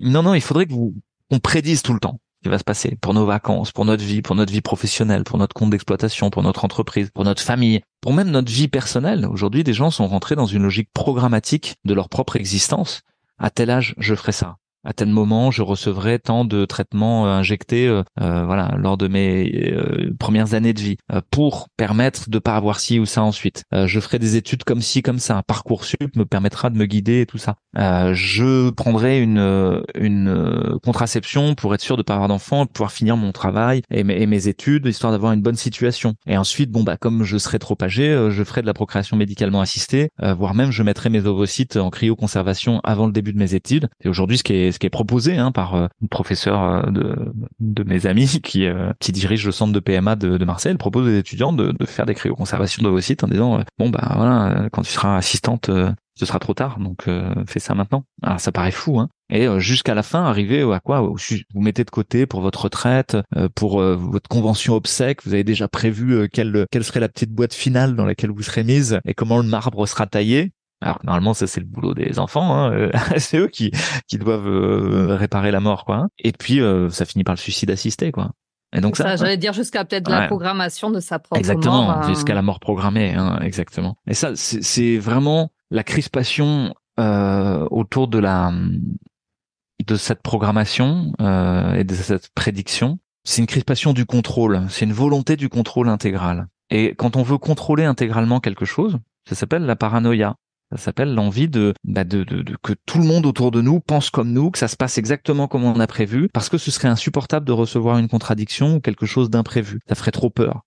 non non, il faudrait que vous, on prédise tout le temps ce qui va se passer pour nos vacances, pour notre vie, pour notre vie professionnelle, pour notre compte d'exploitation, pour notre entreprise, pour notre famille, pour même notre vie personnelle. Aujourd'hui, des gens sont rentrés dans une logique programmatique de leur propre existence. À tel âge, je ferai ça à tel moment, je recevrai tant de traitements euh, injectés, euh, euh, voilà, lors de mes euh, premières années de vie, pour permettre de pas avoir ci ou ça ensuite. je ferai des études comme ci, comme ça. Un parcours sup me permettra de me guider et tout ça. je prendrai une une contraception pour être sûr de pas avoir d'enfants, pouvoir finir mon travail et mes, études, histoire d'avoir une bonne situation. Et ensuite, bon bah comme je serai trop âgé, je ferai de la procréation médicalement assistée, voire même je mettrai mes ovocytes en cryoconservation avant le début de mes études. Et aujourd'hui, ce qui est ce qui est proposé hein, par euh, une euh, de, de mes amis qui, euh, qui dirige le centre de PMA de, de Marseille. propose aux étudiants de, de faire des cryoconservations de vos sites en disant euh, bon bah voilà, quand tu seras assistante, ce sera trop tard, donc fais ça maintenant. Alors ah, ça paraît fou, hein, et jusqu'à la fin, arriver à quoi Vous mettez de côté pour votre retraite, pour votre convention obsèque, vous avez déjà prévu quelle, quelle serait la petite boîte finale dans laquelle vous serez mise et comment le marbre sera taillé. Alors normalement, ça c'est le boulot des enfants. Hein, euh, c'est eux qui qui doivent euh, mm. réparer la mort, quoi. Hein. Et puis euh, ça finit par le suicide assisté, quoi. Et donc ça, j'allais hein. dire jusqu'à peut-être la programmation de sa propre mort. Exactement, jusqu'à la mort programmée, exactement. Et ça, c'est vraiment la crispation autour de la de cette programmation et de cette prédiction. C'est une crispation du contrôle. C'est une volonté du contrôle intégral. Et quand on veut contrôler intégralement quelque chose, ça s'appelle la paranoïa. Ça s'appelle l'envie bah, de, de, que tout le monde autour de nous pense comme nous, que ça se passe exactement comme on a prévu, parce que ce serait insupportable de recevoir une contradiction ou quelque chose d'imprévu. Ça ferait trop peur.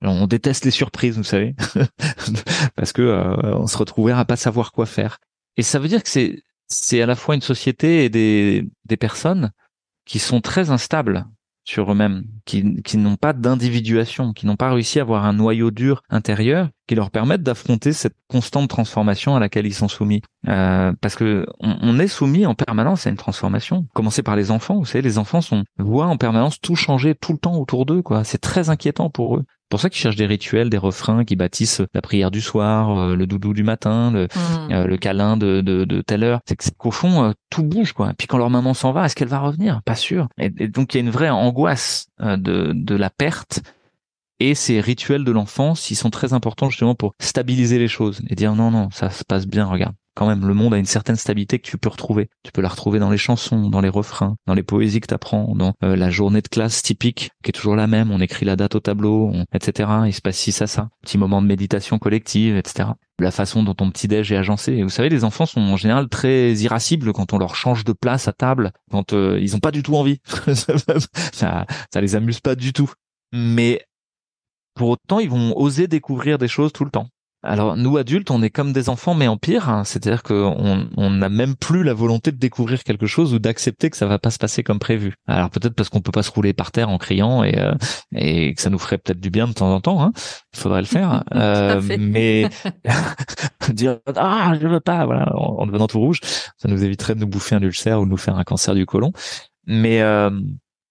On déteste les surprises, vous savez, parce que euh, on se retrouverait à pas savoir quoi faire. Et ça veut dire que c'est c'est à la fois une société et des des personnes qui sont très instables sur eux-mêmes, qui, n'ont pas d'individuation, qui n'ont pas réussi à avoir un noyau dur intérieur qui leur permette d'affronter cette constante transformation à laquelle ils sont soumis. Euh, parce que on, est soumis en permanence à une transformation. commencer par les enfants, vous savez, les enfants sont voient en permanence tout changer tout le temps autour d'eux, quoi. C'est très inquiétant pour eux pour ça qu'ils cherchent des rituels, des refrains qui bâtissent euh, la prière du soir, euh, le doudou du matin, le, mm. euh, câlin de, telle heure. C'est qu'au fond, tout bouge, quoi. Et puis quand leur maman s'en va, est-ce qu'elle va revenir Pas sûr. Et, donc il y a une vraie angoisse de, de la perte. Et ces rituels de l'enfance, ils sont très importants justement pour stabiliser les choses et dire non, non, ça se passe bien, regarde quand même, le monde a une certaine stabilité que tu peux retrouver. Tu peux la retrouver dans les chansons, dans les refrains, dans les poésies que tu apprends, dans euh, la journée de classe typique qui est toujours la même. On écrit la date au tableau, etc. Il se passe ci, ça, ça. Petit moment de méditation collective, etc. La façon dont ton petit déj est agencé. Et vous savez, les enfants sont en général très irascibles quand on leur change de place à table, quand euh, ils ont pas du tout envie. ça, ça les amuse pas du tout. Mais pour autant, ils vont oser découvrir des choses tout le temps. Alors nous adultes, on est comme des enfants mais en pire, hein. c'est-à-dire qu'on on n'a même plus la volonté de découvrir quelque chose ou d'accepter que ça va pas se passer comme prévu. Alors peut-être parce qu'on peut pas se rouler par terre en criant et, euh, et que ça nous ferait peut-être du bien de temps en temps. Hein. Il faudrait le faire, hein. euh, mais dire ah je veux pas, voilà, en, devenant tout rouge, ça nous éviterait de nous bouffer un ulcère ou de nous faire un cancer du côlon. Mais euh,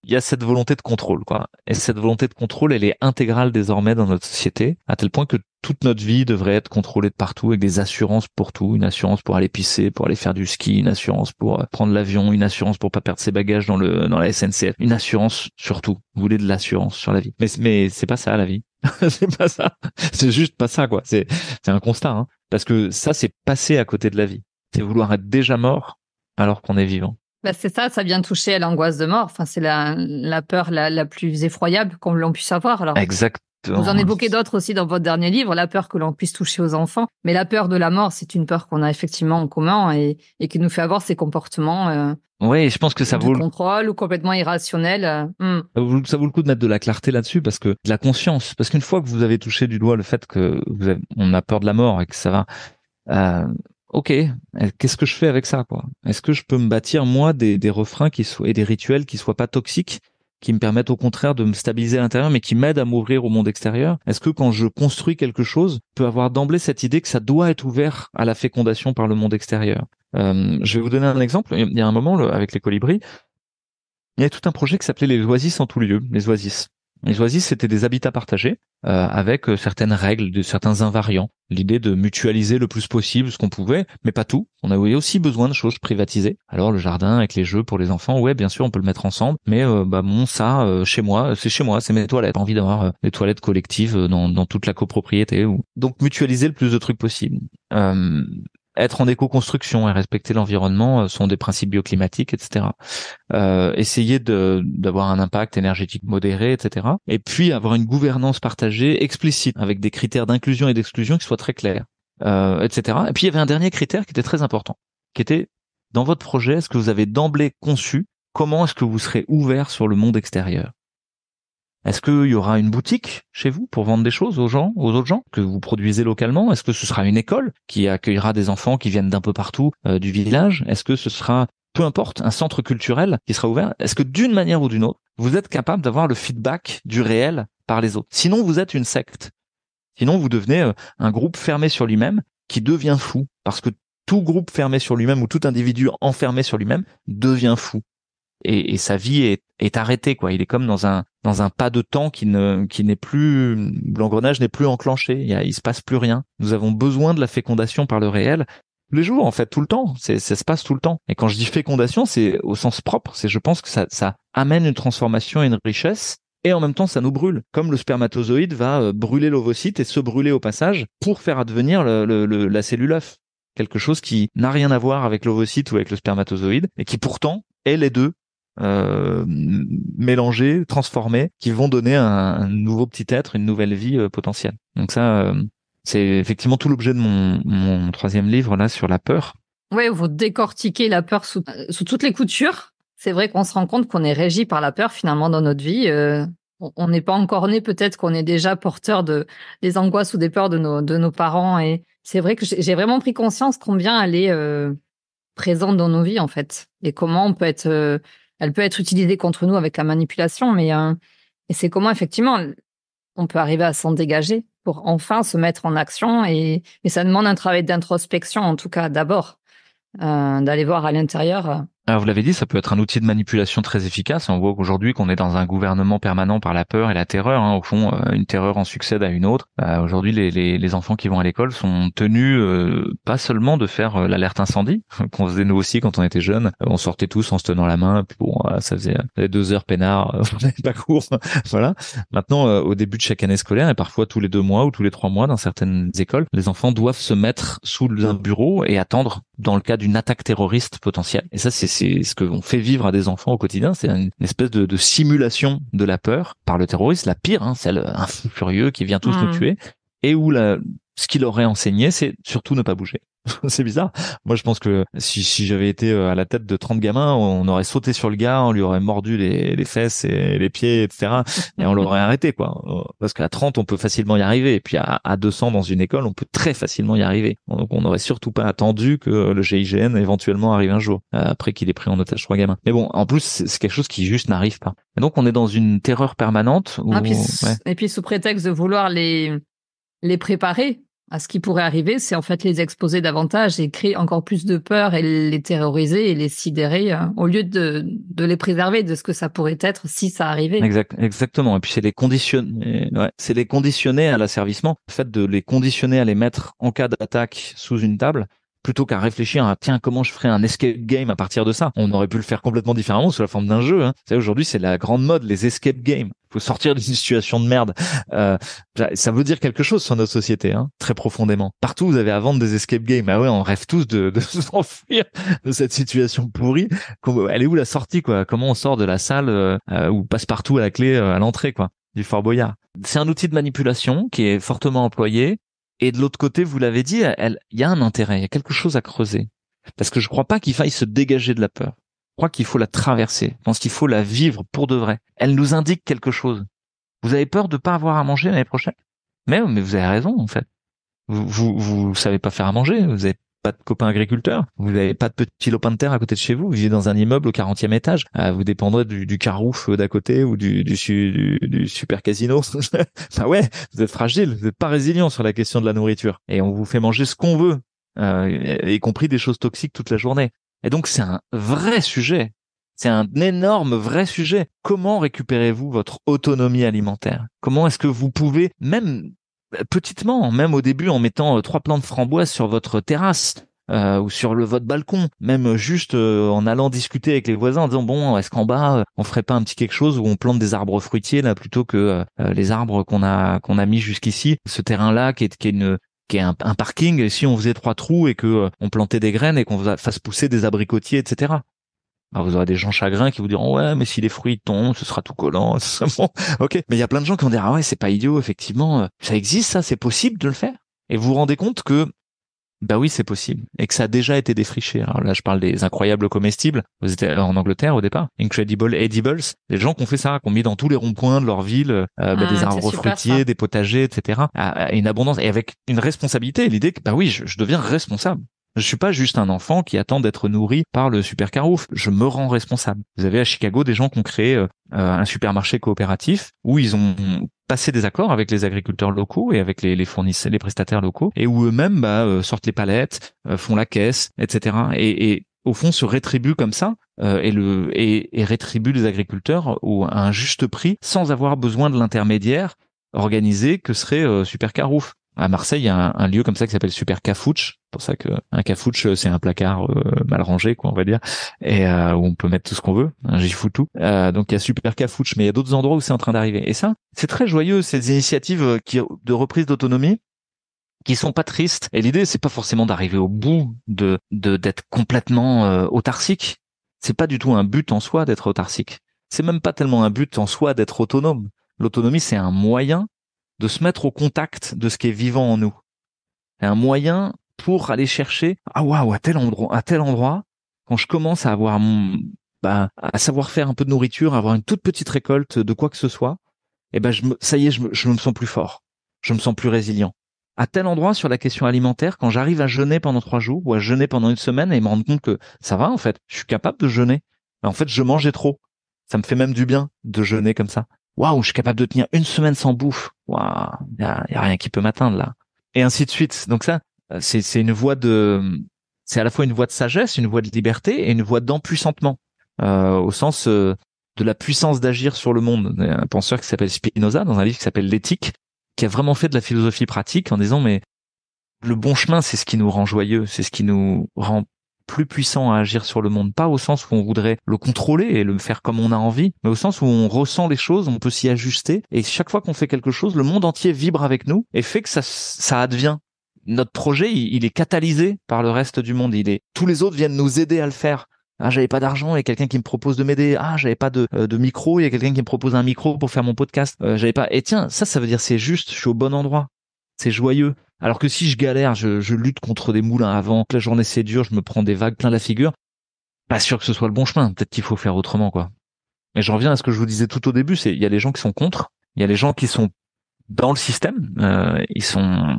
il y a cette volonté de contrôle, quoi. Et cette volonté de contrôle, elle est intégrale désormais dans notre société, à tel point que toute notre vie devrait être contrôlée de partout, avec des assurances pour tout, une assurance pour aller pisser, pour aller faire du ski, une assurance pour euh, prendre l'avion, une assurance pour pas perdre ses bagages dans le dans la SNCF, une assurance surtout, tout. Vous voulez de l'assurance sur la vie, mais mais c'est pas ça la vie. c'est pas ça. C'est juste pas ça, quoi. C'est c'est un constat, hein. Parce que ça, c'est passer à côté de la vie. C'est vouloir être déjà mort alors qu'on est vivant. Ben c'est ça, ça vient toucher à l'angoisse de mort. Enfin, c'est la, la peur la, la plus effroyable qu'on l'on puisse avoir. Alors, Exactement. Vous en évoquez d'autres aussi dans votre dernier livre, la peur que l'on puisse toucher aux enfants. Mais la peur de la mort, c'est une peur qu'on a effectivement en commun et, et qui nous fait avoir ces comportements. Euh, oui, je pense que ça vaut le contrôle ou complètement irrationnel. Euh, hmm. Ça, vaut, le coup de mettre de la clarté là-dessus parce que de la conscience. Parce qu'une fois que vous avez touché du doigt le fait que on a peur de la mort et que ça va, euh, ok, qu'est-ce que je fais avec ça quoi Est-ce que je peux me bâtir moi des, refrains qui soient et des rituels qui soient pas toxiques, qui me permettent au contraire de me stabiliser à l'intérieur, mais qui m'aident à m'ouvrir au monde extérieur Est-ce que quand je construis quelque chose, peut avoir d'emblée cette idée que ça doit être ouvert à la fécondation par le monde extérieur euh, Je vais vous donner un exemple. Il y a un moment avec les colibris, il y a tout un projet qui s'appelait les oasis en tout lieu, les oasis. Les oasis, c'était des habitats partagés euh, avec euh, certaines règles, de certains invariants l'idée de mutualiser le plus possible ce qu'on pouvait, mais pas tout. On avait aussi besoin de choses privatisées. Alors le jardin avec les jeux pour les enfants, ouais, bien sûr, on peut le mettre ensemble, mais euh, bah mon ça euh, chez moi, c'est chez moi, c'est mes toilettes. Envie d'avoir euh, des toilettes collectives dans, dans, toute la copropriété. Ou... Donc mutualiser le plus de trucs possible être en éco-construction et respecter l'environnement euh, sont des principes bioclimatiques, etc. Euh, essayer d'avoir un impact énergétique modéré, etc. Et puis avoir une gouvernance partagée explicite avec des critères d'inclusion et d'exclusion qui soient très clairs, euh, etc. Et puis il y avait un dernier critère qui était très important, qui était dans votre projet, est-ce que vous avez d'emblée conçu comment est-ce que vous serez ouvert sur le monde extérieur est-ce qu'il y aura une boutique chez vous pour vendre des choses aux gens, aux autres gens que vous produisez localement Est-ce que ce sera une école qui accueillera des enfants qui viennent d'un peu partout euh, du village Est-ce que ce sera peu importe, un centre culturel qui sera ouvert, est-ce que d'une manière ou d'une autre, vous êtes capable d'avoir le feedback du réel par les autres Sinon, vous êtes une secte. Sinon, vous devenez euh, un groupe fermé sur lui-même qui devient fou, parce que tout groupe fermé sur lui-même ou tout individu enfermé sur lui-même devient fou et, et sa vie est, est, arrêtée quoi. Il est comme dans un dans un pas de temps qui ne qui n'est plus l'engrenage n'est plus enclenché. Il, y a, il se passe plus rien. Nous avons besoin de la fécondation par le réel tous les jours en fait tout le temps. C'est ça se passe tout le temps. Et quand je dis fécondation, c'est au sens propre. C'est je pense que ça ça amène une transformation et une richesse et en même temps ça nous brûle. Comme le spermatozoïde va euh, brûler l'ovocyte et se brûler au passage pour faire advenir le, le, le, la cellule œuf. Quelque chose qui n'a rien à voir avec l'ovocyte ou avec le spermatozoïde et qui pourtant est les deux euh, mélangés, transformés, qui vont donner un, nouveau petit être, une nouvelle vie euh, potentielle. Donc ça, euh, c'est effectivement tout l'objet de mon, troisième livre là sur la peur. Oui, vous décortiquez la peur sous, toutes les coutures. C'est vrai qu'on se rend compte qu'on est régi par la peur finalement dans notre vie. on n'est pas encore né, peut-être qu'on est déjà porteur de des angoisses ou des peurs de nos, de nos parents. Et c'est vrai que j'ai vraiment pris conscience combien elle est présente dans nos vies en fait, et comment on peut être elle peut être utilisée contre nous avec la manipulation, mais euh, et c'est comment effectivement on peut arriver à s'en dégager pour enfin se mettre en action. Et mais ça demande un travail d'introspection en tout cas d'abord, euh, d'aller voir à l'intérieur euh, alors ah, vous l'avez dit, ça peut être un outil de manipulation très efficace. On voit qu'aujourd'hui qu'on est dans un gouvernement permanent par la peur et la terreur. Hein. Au fond, euh, une terreur en succède à une autre. Euh, Aujourd'hui, les, les, les, enfants qui vont à l'école sont tenus euh, pas seulement de faire euh, l'alerte incendie, qu'on faisait nous aussi quand on était jeunes. on sortait tous en se tenant la main, puis bon, ça faisait deux heures peinard, on pas cours. voilà. Maintenant, au début de chaque année scolaire, et parfois tous les deux mois ou tous les trois mois dans certaines écoles, les enfants doivent se mettre sous un bureau et attendre dans le cas d'une attaque terroriste potentielle. Et ça, c'est c'est ce que l'on fait vivre à des enfants au quotidien. C'est une, espèce de, simulation de la peur par le terroriste, la pire, hein, celle un furieux qui vient tous nous hmm. tuer, et où la, ce qu'il aurait enseigné, c'est surtout ne pas bouger. c'est bizarre. Moi, je pense que si, j'avais été euh, à la tête de 30 gamins, on aurait sauté sur le gars, on lui aurait mordu les, fesses et les pieds, etc. Et on l'aurait arrêté, quoi. Euh, parce qu'à 30, on peut facilement y arriver. Et puis à, 200 dans une école, on peut très facilement y arriver. Donc, on n'aurait surtout pas attendu que le GIGN éventuellement arrive un jour, euh, après qu'il ait pris en otage trois gamins. Mais bon, en plus, c'est quelque chose qui juste n'arrive pas. Et donc, on est dans une terreur permanente. Où... Ah, et puis, sous prétexte de vouloir les, les préparer à ce qui pourrait arriver, c'est en fait les exposer davantage et créer encore plus de peur et les terroriser et les sidérer euh, au lieu de, les préserver de ce que ça pourrait être si ça arrivait. exactement. Et puis c'est les conditionner, c'est les conditionner à l'asservissement. Le fait de les conditionner à les mettre en cas d'attaque sous une table, plutôt qu'à réfléchir à tiens comment je ferais un escape game à partir de ça. On aurait pu le faire complètement différemment sous la forme d'un jeu. Hein. Aujourd'hui c'est la grande mode les escape games. Faut sortir d'une situation de merde. Euh, ça veut dire quelque chose sur notre société, hein, très profondément. Partout vous avez à vendre des escape games. Ah ouais, on rêve tous de, de s'enfuir de cette situation pourrie. Elle est où la sortie quoi Comment on sort de la salle euh, euh, ou passe partout à la clé à l'entrée quoi du Fort Boyard. C'est un outil de manipulation qui est fortement employé et de l'autre côté, vous l'avez dit, il y a un intérêt, il y a quelque chose à creuser. Parce que je crois pas qu'il faille se dégager de la peur. Je crois qu'il faut la traverser. Je pense qu'il faut la vivre pour de vrai. Elle nous indique quelque chose. Vous avez peur de ne pas avoir à manger l'année prochaine? Mais, mais vous avez raison, en fait. Vous, vous, vous savez pas faire à manger. Vous avez pas de copains agriculteurs, vous n'avez pas de petits lopins de terre à côté de chez vous, vous vivez dans un immeuble au 40e étage, ah, vous dépendrez du, du carouf euh, d'à côté ou du, du, super casino. Ben ouais, vous êtes fragile, vous n'êtes pas résilient sur la question de la nourriture. Et on vous fait manger ce qu'on veut, euh, y compris des choses toxiques toute la journée. Et donc c'est un vrai sujet. C'est un énorme vrai sujet. Comment récupérez-vous votre autonomie alimentaire Comment est-ce que vous pouvez même petitement, même au début, en mettant euh, trois plants de framboises sur votre terrasse. Euh, ou sur le votre balcon, même euh, juste en allant discuter avec les voisins en disant bon est-ce qu'en bas on ferait pas un petit quelque chose où on plante des arbres fruitiers là plutôt que les arbres qu'on a qu'on a mis jusqu'ici, ce terrain là qui est qui est une qui est un, parking et si on faisait trois trous et que on plantait des graines et qu'on fasse pousser des abricotiers etc bah, vous aurez des gens chagrins qui vous diront ouais mais si les fruits tombent ce sera tout collant c'est bon ok mais il y a plein de gens qui vont dire ah ouais c'est pas idiot effectivement euh, ça existe ça c'est possible de le faire et vous vous rendez compte que bah oui c'est possible et que ça a déjà été défriché alors là je parle des incroyables comestibles vous étiez en Angleterre au départ incredible edibles Les gens qui ont fait ça qui ont mis dans tous les ronds-points de leur ville euh, bah, ah, des arbres fruitiers des potagers etc à, ah, ah, une abondance et avec une responsabilité l'idée que bah oui je deviens responsable je suis pas juste un enfant qui attend d'être nourri par le super carouf. Je me rends responsable. Vous avez à Chicago des gens qui ont créé euh, un supermarché coopératif où ils ont passé des accords avec les agriculteurs locaux et avec les, fournisseurs, les prestataires locaux, et où eux-mêmes bah, euh, sortent les palettes, euh, font la caisse, etc. Et, au fond se rétribuent comme ça et, le, et, et rétribuent les agriculteurs au, à un juste prix sans avoir besoin de l'intermédiaire organisé que serait Super Carouf à Marseille, il y a un, lieu comme ça qui s'appelle Super Cafouche. C'est pour ça que un cafouche, euh, c'est un placard euh, mal rangé, quoi, on va dire, et euh, où on peut mettre tout ce qu'on veut, j'y fous tout. donc il y a Super Cafouche, mais il y a d'autres endroits où c'est en train d'arriver. Et ça, c'est très joyeux ces initiatives de reprise d'autonomie qui sont pas tristes. Et l'idée, c'est pas forcément d'arriver au bout de d'être complètement autarcique. C'est pas du tout un but en soi d'être autarcique. C'est même pas tellement un but en soi d'être autonome. L'autonomie, c'est un moyen de se mettre au contact de ce qui est vivant en nous. un moyen pour aller chercher ah waouh à tel endroit à tel endroit quand je commence à avoir bah, à savoir faire un peu de nourriture, avoir une toute petite récolte de quoi que ce soit, et eh ben je ça y est, je me, me sens plus fort, je me sens plus résilient. À tel endroit sur la question alimentaire, quand j'arrive à jeûner pendant trois jours ou à jeûner pendant une semaine et me rendre compte que ça va en fait, je suis capable de jeûner. Mais en fait, je mangeais trop. Ça me fait même du bien de jeûner comme ça waouh, je suis capable de tenir une semaine sans bouffe. Waouh, il y, a, rien qui peut m'atteindre là. Et ainsi de suite. Donc ça, euh, c'est une voie de, c'est à la fois une voie de sagesse, une voie de liberté et une voie d'empuissantement, euh, au sens euh, de la puissance d'agir sur le monde. Il y a un penseur qui s'appelle Spinoza dans un livre qui s'appelle L'éthique, qui a vraiment fait de la philosophie pratique en disant mais le bon chemin, c'est ce qui nous rend joyeux, c'est ce qui nous rend plus puissant à agir sur le monde, pas au sens où on voudrait le contrôler et le faire comme on a envie, mais au sens où on ressent les choses, on peut s'y ajuster, et chaque fois qu'on fait quelque chose, le monde entier vibre avec nous et fait que ça, ça advient notre projet, il, est catalysé par le reste du monde. tous les autres viennent nous aider à le faire. Ah, j'avais pas d'argent, il y a quelqu'un qui me propose de m'aider. Ah, j'avais pas de, euh, micro, il y a quelqu'un qui me propose un micro pour faire mon podcast. Euh, j'avais pas. Et tiens, ça, ça veut dire c'est juste, je suis au bon endroit, c'est joyeux, alors que si je galère, je, lutte contre des moulins avant, que la journée c'est dur, je me prends des vagues plein la figure, pas sûr que ce soit le bon chemin. Peut-être qu'il faut faire autrement, quoi. Mais je reviens à ce que je vous disais tout au début, c'est il y a les gens qui sont contre, il y a les gens qui sont dans le système, euh, ils sont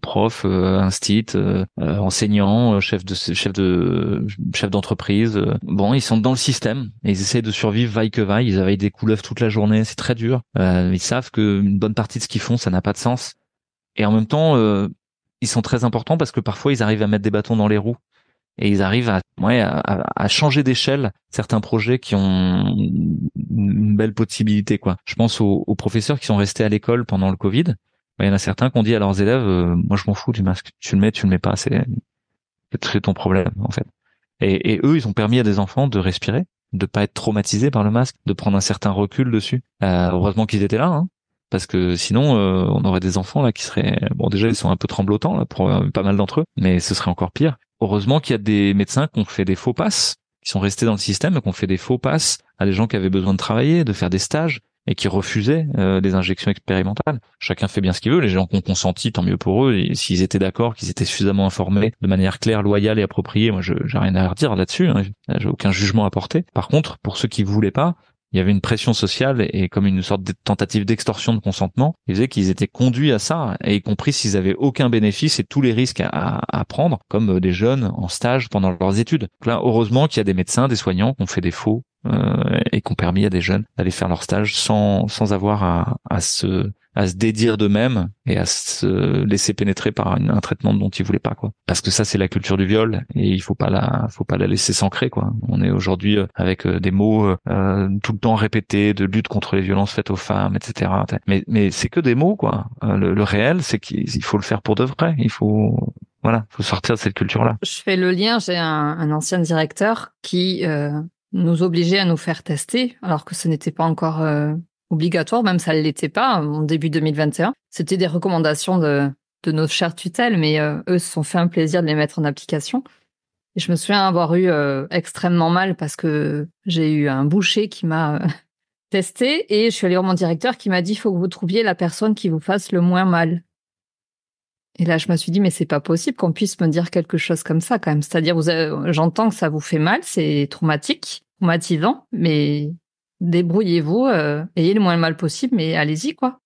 prof, euh, instit, euh, euh, enseignant, euh, chef de chef de chef d'entreprise. Bon, ils sont dans le système et ils essayent de survivre vaille que vaille. Ils avaient des couleuvres toute la journée, c'est très dur. ils savent que une bonne partie de ce qu'ils font, ça n'a pas de sens. Et en même temps, euh, ils sont très importants parce que parfois ils arrivent à mettre des bâtons dans les roues et ils arrivent à, à, changer d'échelle certains projets qui ont une belle possibilité. Quoi. Je pense aux, professeurs qui sont restés à l'école pendant le Covid. Il y en a certains qui ont dit à leurs élèves, euh, moi je m'en fous du masque, tu le mets, tu le mets pas, c'est ton problème en fait. Et, eux, ils ont permis à des enfants de respirer, de pas être traumatisés par le masque, de prendre un certain recul dessus. Euh, heureusement qu'ils étaient là, hein parce que sinon euh, on aurait des enfants là qui seraient bon déjà ils sont un peu tremblotants là pour euh, pas mal d'entre eux mais ce serait encore pire heureusement qu'il y a des médecins qui ont fait des faux passes qui sont restés dans le système et qui ont fait des faux passes à des gens qui avaient besoin de travailler de faire des stages et qui refusaient euh, des injections expérimentales. Chacun fait bien ce qu'il veut, les gens qui ont consenti, tant mieux pour eux, s'ils étaient d'accord, qu'ils étaient suffisamment informés de manière claire, loyale et appropriée, moi je j'ai rien à redire là-dessus, hein. j'ai aucun jugement à porter. Par contre, pour ceux qui voulaient pas, il y avait une pression sociale et comme une sorte de tentative d'extorsion de consentement, ils disaient qu'ils étaient conduits à ça, et y compris s'ils avaient aucun bénéfice et tous les risques à, prendre, comme euh, des jeunes en stage pendant leurs études. Donc là, heureusement qu'il y a des médecins, des soignants qui ont fait des faux euh, et qui ont permis à des jeunes d'aller faire leur stage sans, sans avoir à, à se à se dédire d'eux-mêmes et à se laisser pénétrer par un traitement dont ils voulaient pas quoi parce que ça c'est la culture du viol et il faut pas la faut pas la laisser s'ancrer quoi on est aujourd'hui euh, avec euh, des mots euh, tout le temps répétés de lutte contre les violences faites aux femmes etc mais mais c'est que des mots quoi le, réel c'est qu'il faut le faire pour de vrai il faut voilà, faut sortir de cette culture-là. Je fais le lien. J'ai un, ancien directeur qui nous obligeait à nous faire tester, alors que ce n'était pas encore obligatoire, même ça ne l'était pas en début 2021. C'était des recommandations de, de nos chers tutelles, mais euh, eux se sont fait un plaisir de les mettre en application. Et je me souviens avoir eu euh, extrêmement mal parce que j'ai eu un boucher qui m'a euh, testé et je suis allée voir mon directeur qui m'a dit il faut que vous trouviez la personne qui vous fasse le moins mal. Et là, je me suis dit mais c'est pas possible qu'on puisse me dire quelque chose comme ça quand même. C'est-à-dire, j'entends que ça vous fait mal, c'est traumatique, traumatisant, mais débrouillez-vous, euh, ayez le moins de mal possible, mais allez-y, quoi.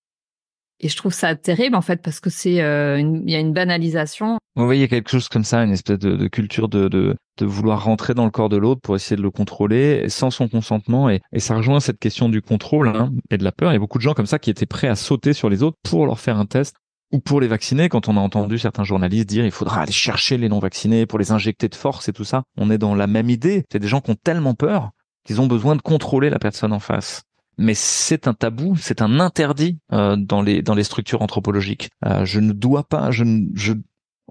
Et je trouve ça terrible, en fait, parce que c'est, euh, il y a une banalisation. Vous voyez, il y a quelque chose comme ça, une espèce de, culture de, de, vouloir rentrer dans le corps de l'autre pour essayer de le contrôler sans son consentement. Et, ça rejoint cette question du contrôle hein, et de la peur. Il y a beaucoup de gens comme ça qui étaient prêts à sauter sur les autres pour leur faire un test ou pour les vacciner, quand on a entendu certains journalistes dire il faudra aller chercher les non vaccinés pour les injecter de force et tout ça, on est dans la même idée. C'est des gens qui ont tellement peur ils ont besoin de contrôler la personne en face mais c'est un tabou, c'est un interdit euh, dans les dans les structures anthropologiques. Euh, je ne dois pas, je je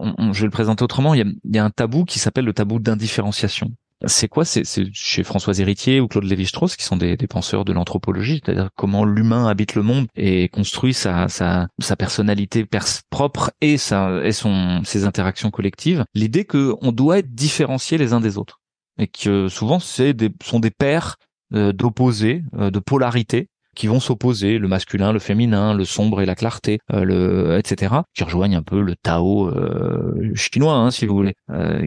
je vais le présenter autrement. Il y a, un tabou qui s'appelle le tabou d'indifférenciation. C'est quoi C'est chez François Héritier ou Claude Lévi-Strauss qui sont des, des penseurs de l'anthropologie, c'est-à-dire comment l'humain habite le monde et construit sa sa, sa personnalité propre et sa et son ses interactions collectives. L'idée que on doit être différencié les uns des autres et que souvent c'est des, sont des paires euh, d'opposés, euh, de polarités qui vont s'opposer, le masculin, le féminin, le sombre et la clarté, euh, le etc. qui rejoignent un peu le Tao chinois, hein, si vous voulez,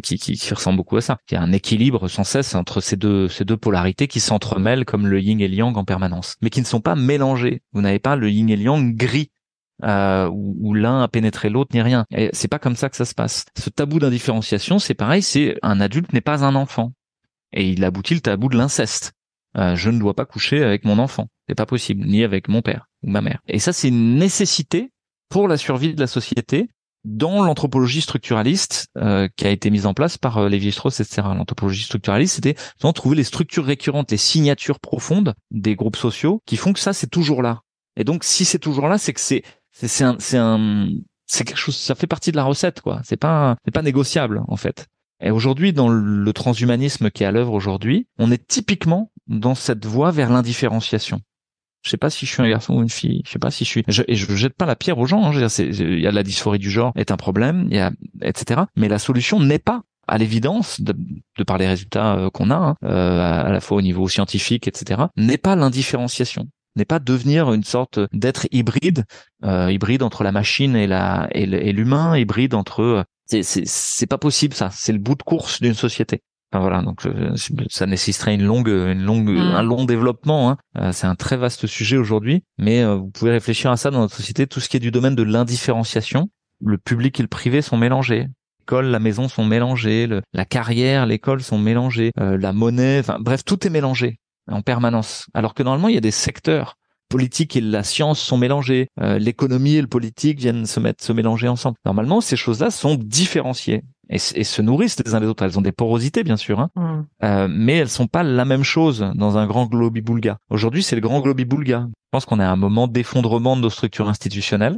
qui, qui, qui, ressemble beaucoup à ça. Il y a un équilibre sans cesse entre ces deux ces deux polarités qui s'entremêlent comme le Yin et le Yang en permanence, mais qui ne sont pas mélangés. Vous n'avez pas le Yin et le Yang gris. où, l'un a pénétré l'autre ni rien. Et c'est pas comme ça que ça se passe. Ce tabou d'indifférenciation, c'est pareil, c'est un adulte n'est pas un enfant. Et il aboutit le tabou de l'inceste. Euh, je ne dois pas coucher avec mon enfant. C'est pas possible, ni avec mon père ou ma mère. Et ça, c'est une nécessité pour la survie de la société dans l'anthropologie structuraliste euh, qui a été mise en place par euh, Lévi-Strauss, etc. L'anthropologie structuraliste, c'était de trouver les structures récurrentes, les signatures profondes des groupes sociaux qui font que ça, c'est toujours là. Et donc, si c'est toujours là, c'est que c'est c'est un c'est quelque chose, ça fait partie de la recette, quoi. C'est pas c'est pas négociable en fait. Et aujourd'hui, dans le transhumanisme qui est à l'œuvre aujourd'hui, on est typiquement dans cette voie vers l'indifférenciation. Je sais pas si je suis un garçon ou une fille. Je sais pas si je suis. et je jette pas la pierre aux gens. Hein. il y a la dysphorie du genre est un problème, il y a, etc. Mais la solution n'est pas à l'évidence, de, par les résultats euh, qu'on a, hein, euh, à, la fois au niveau scientifique, etc., n'est pas l'indifférenciation n'est pas devenir une sorte d'être hybride, euh, hybride entre la machine et la et l'humain, hybride entre c'est pas possible ça. C'est le bout de course d'une société. Enfin, voilà, donc euh, ça nécessiterait une longue, une longue, mm. un long développement. Hein. Euh, c'est un très vaste sujet aujourd'hui, mais euh, vous pouvez réfléchir à ça dans notre société. Tout ce qui est du domaine de l'indifférenciation, le public et le privé sont mélangés L'école, la maison sont mélangés, la carrière, l'école sont mélangés, la monnaie, enfin bref, tout est mélangé en permanence. Alors que normalement, il y a des secteurs politique et la science sont mélangées. Euh, l'économie et le politique viennent se mettre se mélanger ensemble. Normalement, ces choses-là sont différenciées et, se nourrissent les uns des autres. Elles ont des porosités bien sûr, hein. mm. euh, mais elles sont pas la même chose dans un grand globibulga. Aujourd'hui, c'est le grand globibulga. Je pense qu'on est à un moment d'effondrement de nos structures institutionnelles,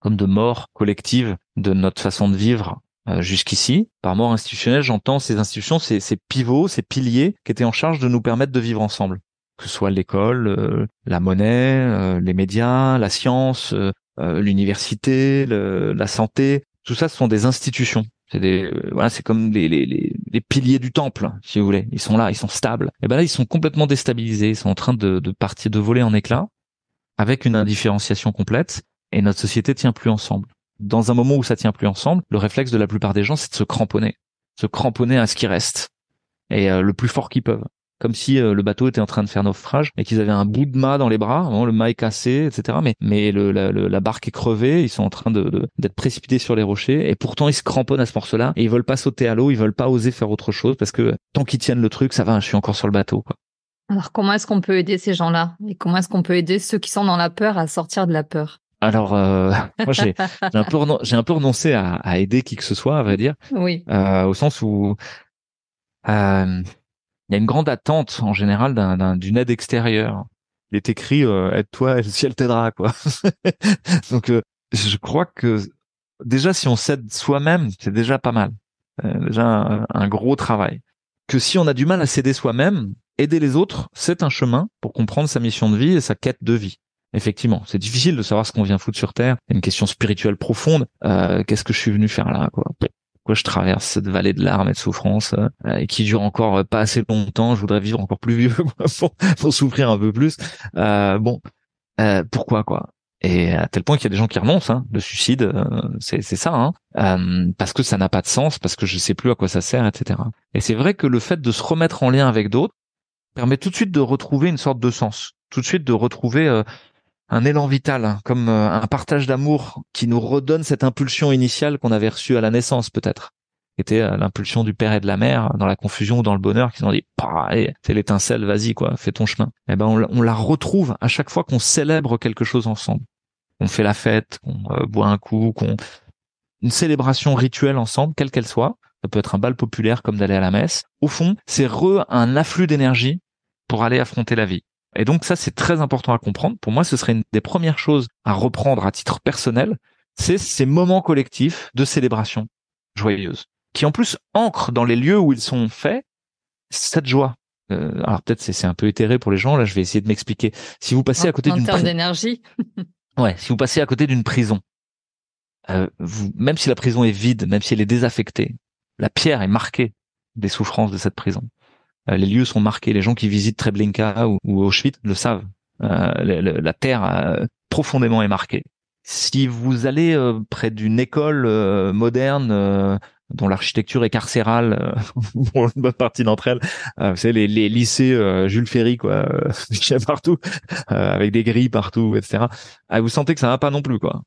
comme de mort collective de notre façon de vivre euh, jusqu'ici. Par mort institutionnelle, j'entends ces institutions, ces, pivots, ces piliers qui étaient en charge de nous permettre de vivre ensemble que ce soit l'école, euh, la monnaie, euh, les médias, la science, euh, l'université, la santé. Tout ça, ce sont des institutions. C'est des voilà, c'est comme les, les, les, piliers du temple, hein, si vous voulez. Ils sont là, ils sont stables. Et ben là, ils sont complètement déstabilisés. Ils sont en train de, de partir, de voler en éclats, avec une indifférenciation complète. Et notre société tient plus ensemble. Dans un moment où ça tient plus ensemble, le réflexe de la plupart des gens, c'est de se cramponner, se cramponner à ce qui reste et le plus fort qu'ils peuvent comme si euh, le bateau était en train de faire naufrage et qu'ils avaient un bout de mât dans les bras, le mât est cassé, etc. Mais, mais le, la, la, barque est crevée, ils sont en train d'être de, d'être précipités sur les rochers et pourtant ils se cramponnent à ce morceau-là et ils veulent pas sauter à l'eau, ils veulent pas oser faire autre chose parce que tant qu'ils tiennent le truc, ça va, je suis encore sur le bateau. Quoi. Alors comment est-ce qu'on peut aider ces gens-là et comment est-ce qu'on peut aider ceux qui sont dans la peur à sortir de la peur alors, euh, moi, j'ai un, peu j'ai un peu renoncé à, à, aider qui que ce soit, à vrai dire. Oui. Euh, au sens où euh, il y a une grande attente en général d'une aide extérieure. Il est écrit euh, aide-toi, et le ciel t'aidera quoi. Donc euh, je crois que déjà si on cède soi-même, c'est déjà pas mal. Euh, déjà un, gros travail. Que si on a du mal à céder soi-même, aider les autres, c'est un chemin pour comprendre sa mission de vie et sa quête de vie. Effectivement, c'est difficile de savoir ce qu'on vient foutre sur terre. C'est une question spirituelle profonde. Qu'est-ce que je suis venu faire là quoi je traverse cette vallée de larmes et de souffrance euh, et qui dure encore euh, pas assez longtemps. Je voudrais vivre encore plus vieux pour, souffrir un peu plus. Euh, bon, pourquoi quoi et à tel point qu'il y a des gens qui renoncent, hein, le suicide, c'est ça, hein. parce que ça n'a pas de sens, parce que je sais plus à quoi ça sert, etc. Et c'est vrai que le fait de se remettre en lien avec d'autres permet tout de suite de retrouver une sorte de sens, tout de suite de retrouver un élan vital, hein, comme euh, un partage d'amour qui nous redonne cette impulsion initiale qu'on avait reçue à la naissance peut-être. Était euh, l'impulsion du père et de la mère hein, dans la confusion ou dans le bonheur qui ont dit c'est l'étincelle, vas-y quoi, fais ton chemin. Et eh ben on, la retrouve à chaque fois qu'on célèbre quelque chose ensemble. On fait la fête, on euh, boit un coup, qu'on une célébration rituelle ensemble, quelle qu'elle soit. Ça peut être un bal populaire comme d'aller à la messe. Au fond, c'est re un afflux d'énergie pour aller affronter la vie. Et donc ça, c'est très important à comprendre. Pour moi, ce serait une des premières choses à reprendre à titre personnel, c'est ces moments collectifs de célébration joyeuse, qui en plus ancrent dans les lieux où ils sont faits cette joie. Euh, alors peut-être c'est un peu éthéré pour les gens, là je vais essayer de m'expliquer. Si vous passez à côté d'une... En d'énergie Ouais, si vous passez à côté d'une prison, euh, vous, même si la prison est vide, même si elle est désaffectée, la pierre est marquée des souffrances de cette prison. Euh, les lieux sont marqués. Les gens qui visitent Treblinka ou, Auschwitz le savent. Euh, la terre euh, profondément est marquée. Si vous allez près d'une école moderne dont l'architecture est carcérale pour une bonne partie d'entre elles. Euh, vous savez, les, lycées Jules Ferry, quoi, euh, partout, avec des grilles partout, etc. vous sentez que ça va pas non plus, quoi.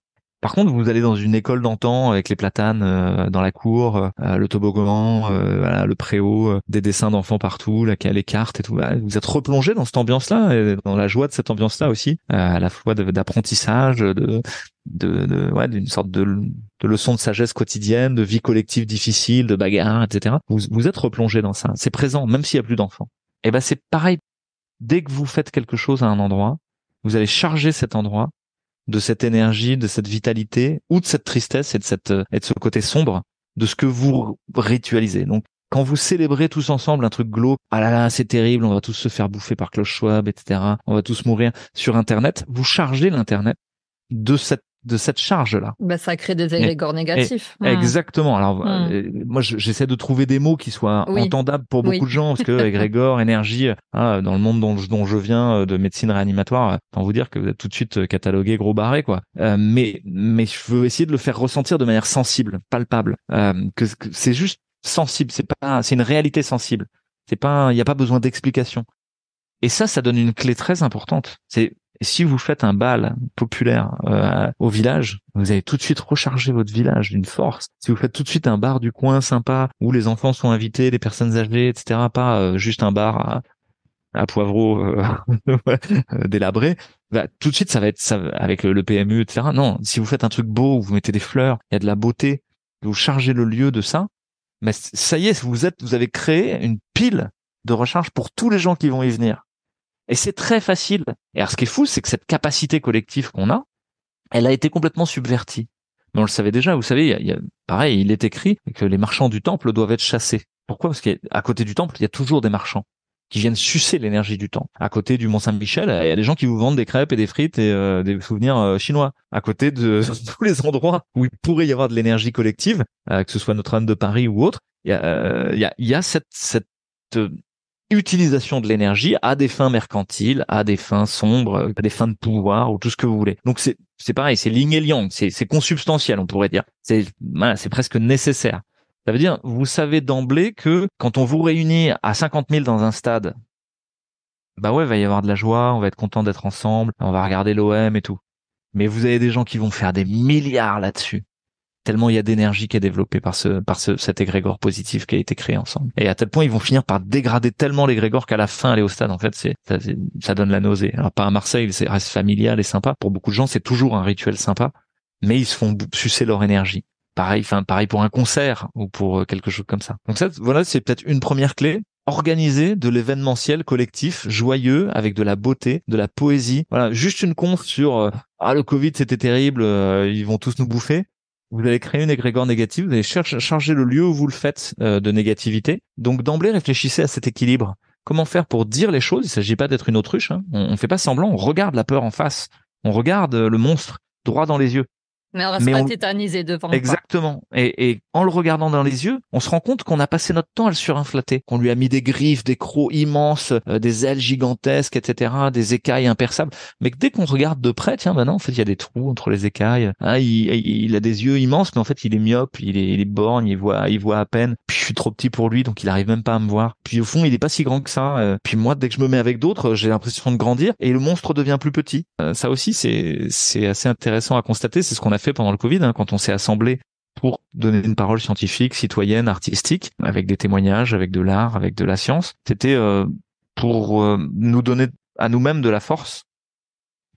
Par contre, vous allez dans une école d'antan avec les platanes euh, dans la cour, euh, le toboggan, euh, voilà, le préau, des dessins d'enfants partout, laquelle les cartes et tout. Bah, vous êtes replongé dans cette ambiance-là, et dans la joie de cette ambiance-là aussi, à la fois d'apprentissage, de, de, ouais, d'une sorte de, de leçon de sagesse quotidienne, de vie collective difficile, de bagarre, etc. Vous, vous êtes replongé dans ça. C'est présent, même s'il y a plus d'enfants. Et eh ben c'est pareil. Dès que vous faites quelque chose à un endroit, vous allez charger cet endroit de cette énergie, de cette vitalité, ou de cette tristesse et de, cette, et ce côté sombre de ce que vous ritualisez. Donc, quand vous célébrez tous ensemble un truc glauque, ah là là, c'est terrible, on va tous se faire bouffer par Klaus Schwab, etc., on va tous mourir sur Internet, vous chargez l'Internet de cette de cette charge-là. Ben ça crée des égrégores négatifs. Exactement. Alors, hmm. euh, moi, j'essaie de trouver des mots qui soient entendables pour beaucoup de gens, parce que égrégore, énergie, euh, ah, dans le monde dont, dont, je viens, euh, de médecine réanimatoire, tant vous dire que vous êtes tout de suite catalogué gros barré, quoi. mais, mais je veux essayer de le faire ressentir de manière sensible, palpable, que, c'est juste sensible. C'est pas, c'est une réalité sensible. C'est pas, il n'y a pas besoin d'explication. Et ça, ça donne une clé très importante. C'est si vous faites un bal populaire euh, au village, vous allez tout de suite recharger votre village d'une force. Si vous faites tout de suite un bar du coin sympa où les enfants sont invités, les personnes âgées, etc., pas euh, juste un bar à, poivreau euh, délabré, bah, tout de suite ça va être avec le, PMU, etc. Non, si vous faites un truc beau, où vous mettez des fleurs, il y a de la beauté, vous chargez le lieu de ça, mais ça y est, vous avez créé une pile de recharge pour tous les gens qui vont y venir. Et c'est très facile. Et alors, ce qui est fou, c'est que cette capacité collective qu'on a, elle a été complètement subvertie. Mais on le savait déjà, vous savez, il y a, pareil, il est écrit que les marchands du temple doivent être chassés. Pourquoi Parce qu'à côté du temple, il y a toujours des marchands qui viennent sucer l'énergie du temps. À côté du Mont Saint-Michel, il y a des gens qui vous vendent des crêpes et des frites et euh, des souvenirs euh, chinois. À côté de tous les endroits où il pourrait y avoir de l'énergie collective, euh, que ce soit Notre-Dame de Paris ou autre, il y a, il y a, il y a cette, cette utilisation de l'énergie à des fins mercantiles, à des fins sombres, à des fins de pouvoir ou tout ce que vous voulez. Donc c'est c'est pareil, c'est ligne et liant, c'est c'est consubstantiel, on pourrait dire. C'est c'est presque nécessaire. Ça veut dire, vous savez d'emblée que quand on vous réunit à 50 000 dans un stade, bah ouais, il va y avoir de la joie, on va être content d'être ensemble, on va regarder l'OM et tout. Mais vous avez des gens qui vont faire des milliards là-dessus tellement il y a d'énergie qui est développée par ce par ce, cet égrégore positif qui a été créé ensemble. Et à tel point ils vont finir par dégrader tellement l'égrégore qu'à la fin aller au stade en fait c'est ça, donne la nausée. Alors pas à Marseille, c'est reste familial et sympa. Pour beaucoup de gens c'est toujours un rituel sympa, mais ils se font sucer leur énergie. Pareil, enfin pareil pour un concert ou pour euh, quelque chose comme ça. Donc ça voilà c'est peut-être une première clé organiser de l'événementiel collectif joyeux avec de la beauté, de la poésie. Voilà, juste une con sur euh, ah le Covid c'était terrible, euh, ils vont tous nous bouffer vous allez créer une égrégore négative, vous allez charger le lieu où vous le faites euh, de négativité. Donc d'emblée, réfléchissez à cet équilibre. Comment faire pour dire les choses Il ne s'agit pas d'être une autruche. Hein. On ne fait pas semblant, on regarde la peur en face. On regarde euh, le monstre droit dans les yeux. Mais on va se pas tétaniser devant. Exactement. Et, et, en le regardant dans les yeux, on se rend compte qu'on a passé notre temps à le surinflater, qu'on lui a mis des griffes, des crocs immenses, euh, des ailes gigantesques, etc., des écailles imperçables. Mais dès qu'on regarde de près, tiens, maintenant, bah en fait, il y a des trous entre les écailles. Ah, il, a des yeux immenses, mais en fait, il est myope, il est, il est borgne, il voit, il voit à peine. Puis je suis trop petit pour lui, donc il arrive même pas à me voir. Puis au fond, il est pas si grand que ça. Euh. puis moi, dès que je me mets avec d'autres, j'ai l'impression de grandir et le monstre devient plus petit. Euh, ça aussi, c'est c'est assez intéressant à constater. C'est ce qu'on a fait pendant le Covid, hein, quand on s'est assemblé pour donner une parole scientifique, citoyenne, artistique, avec des témoignages, avec de l'art, avec de la science. C'était euh, pour euh, nous donner à nous-mêmes de la force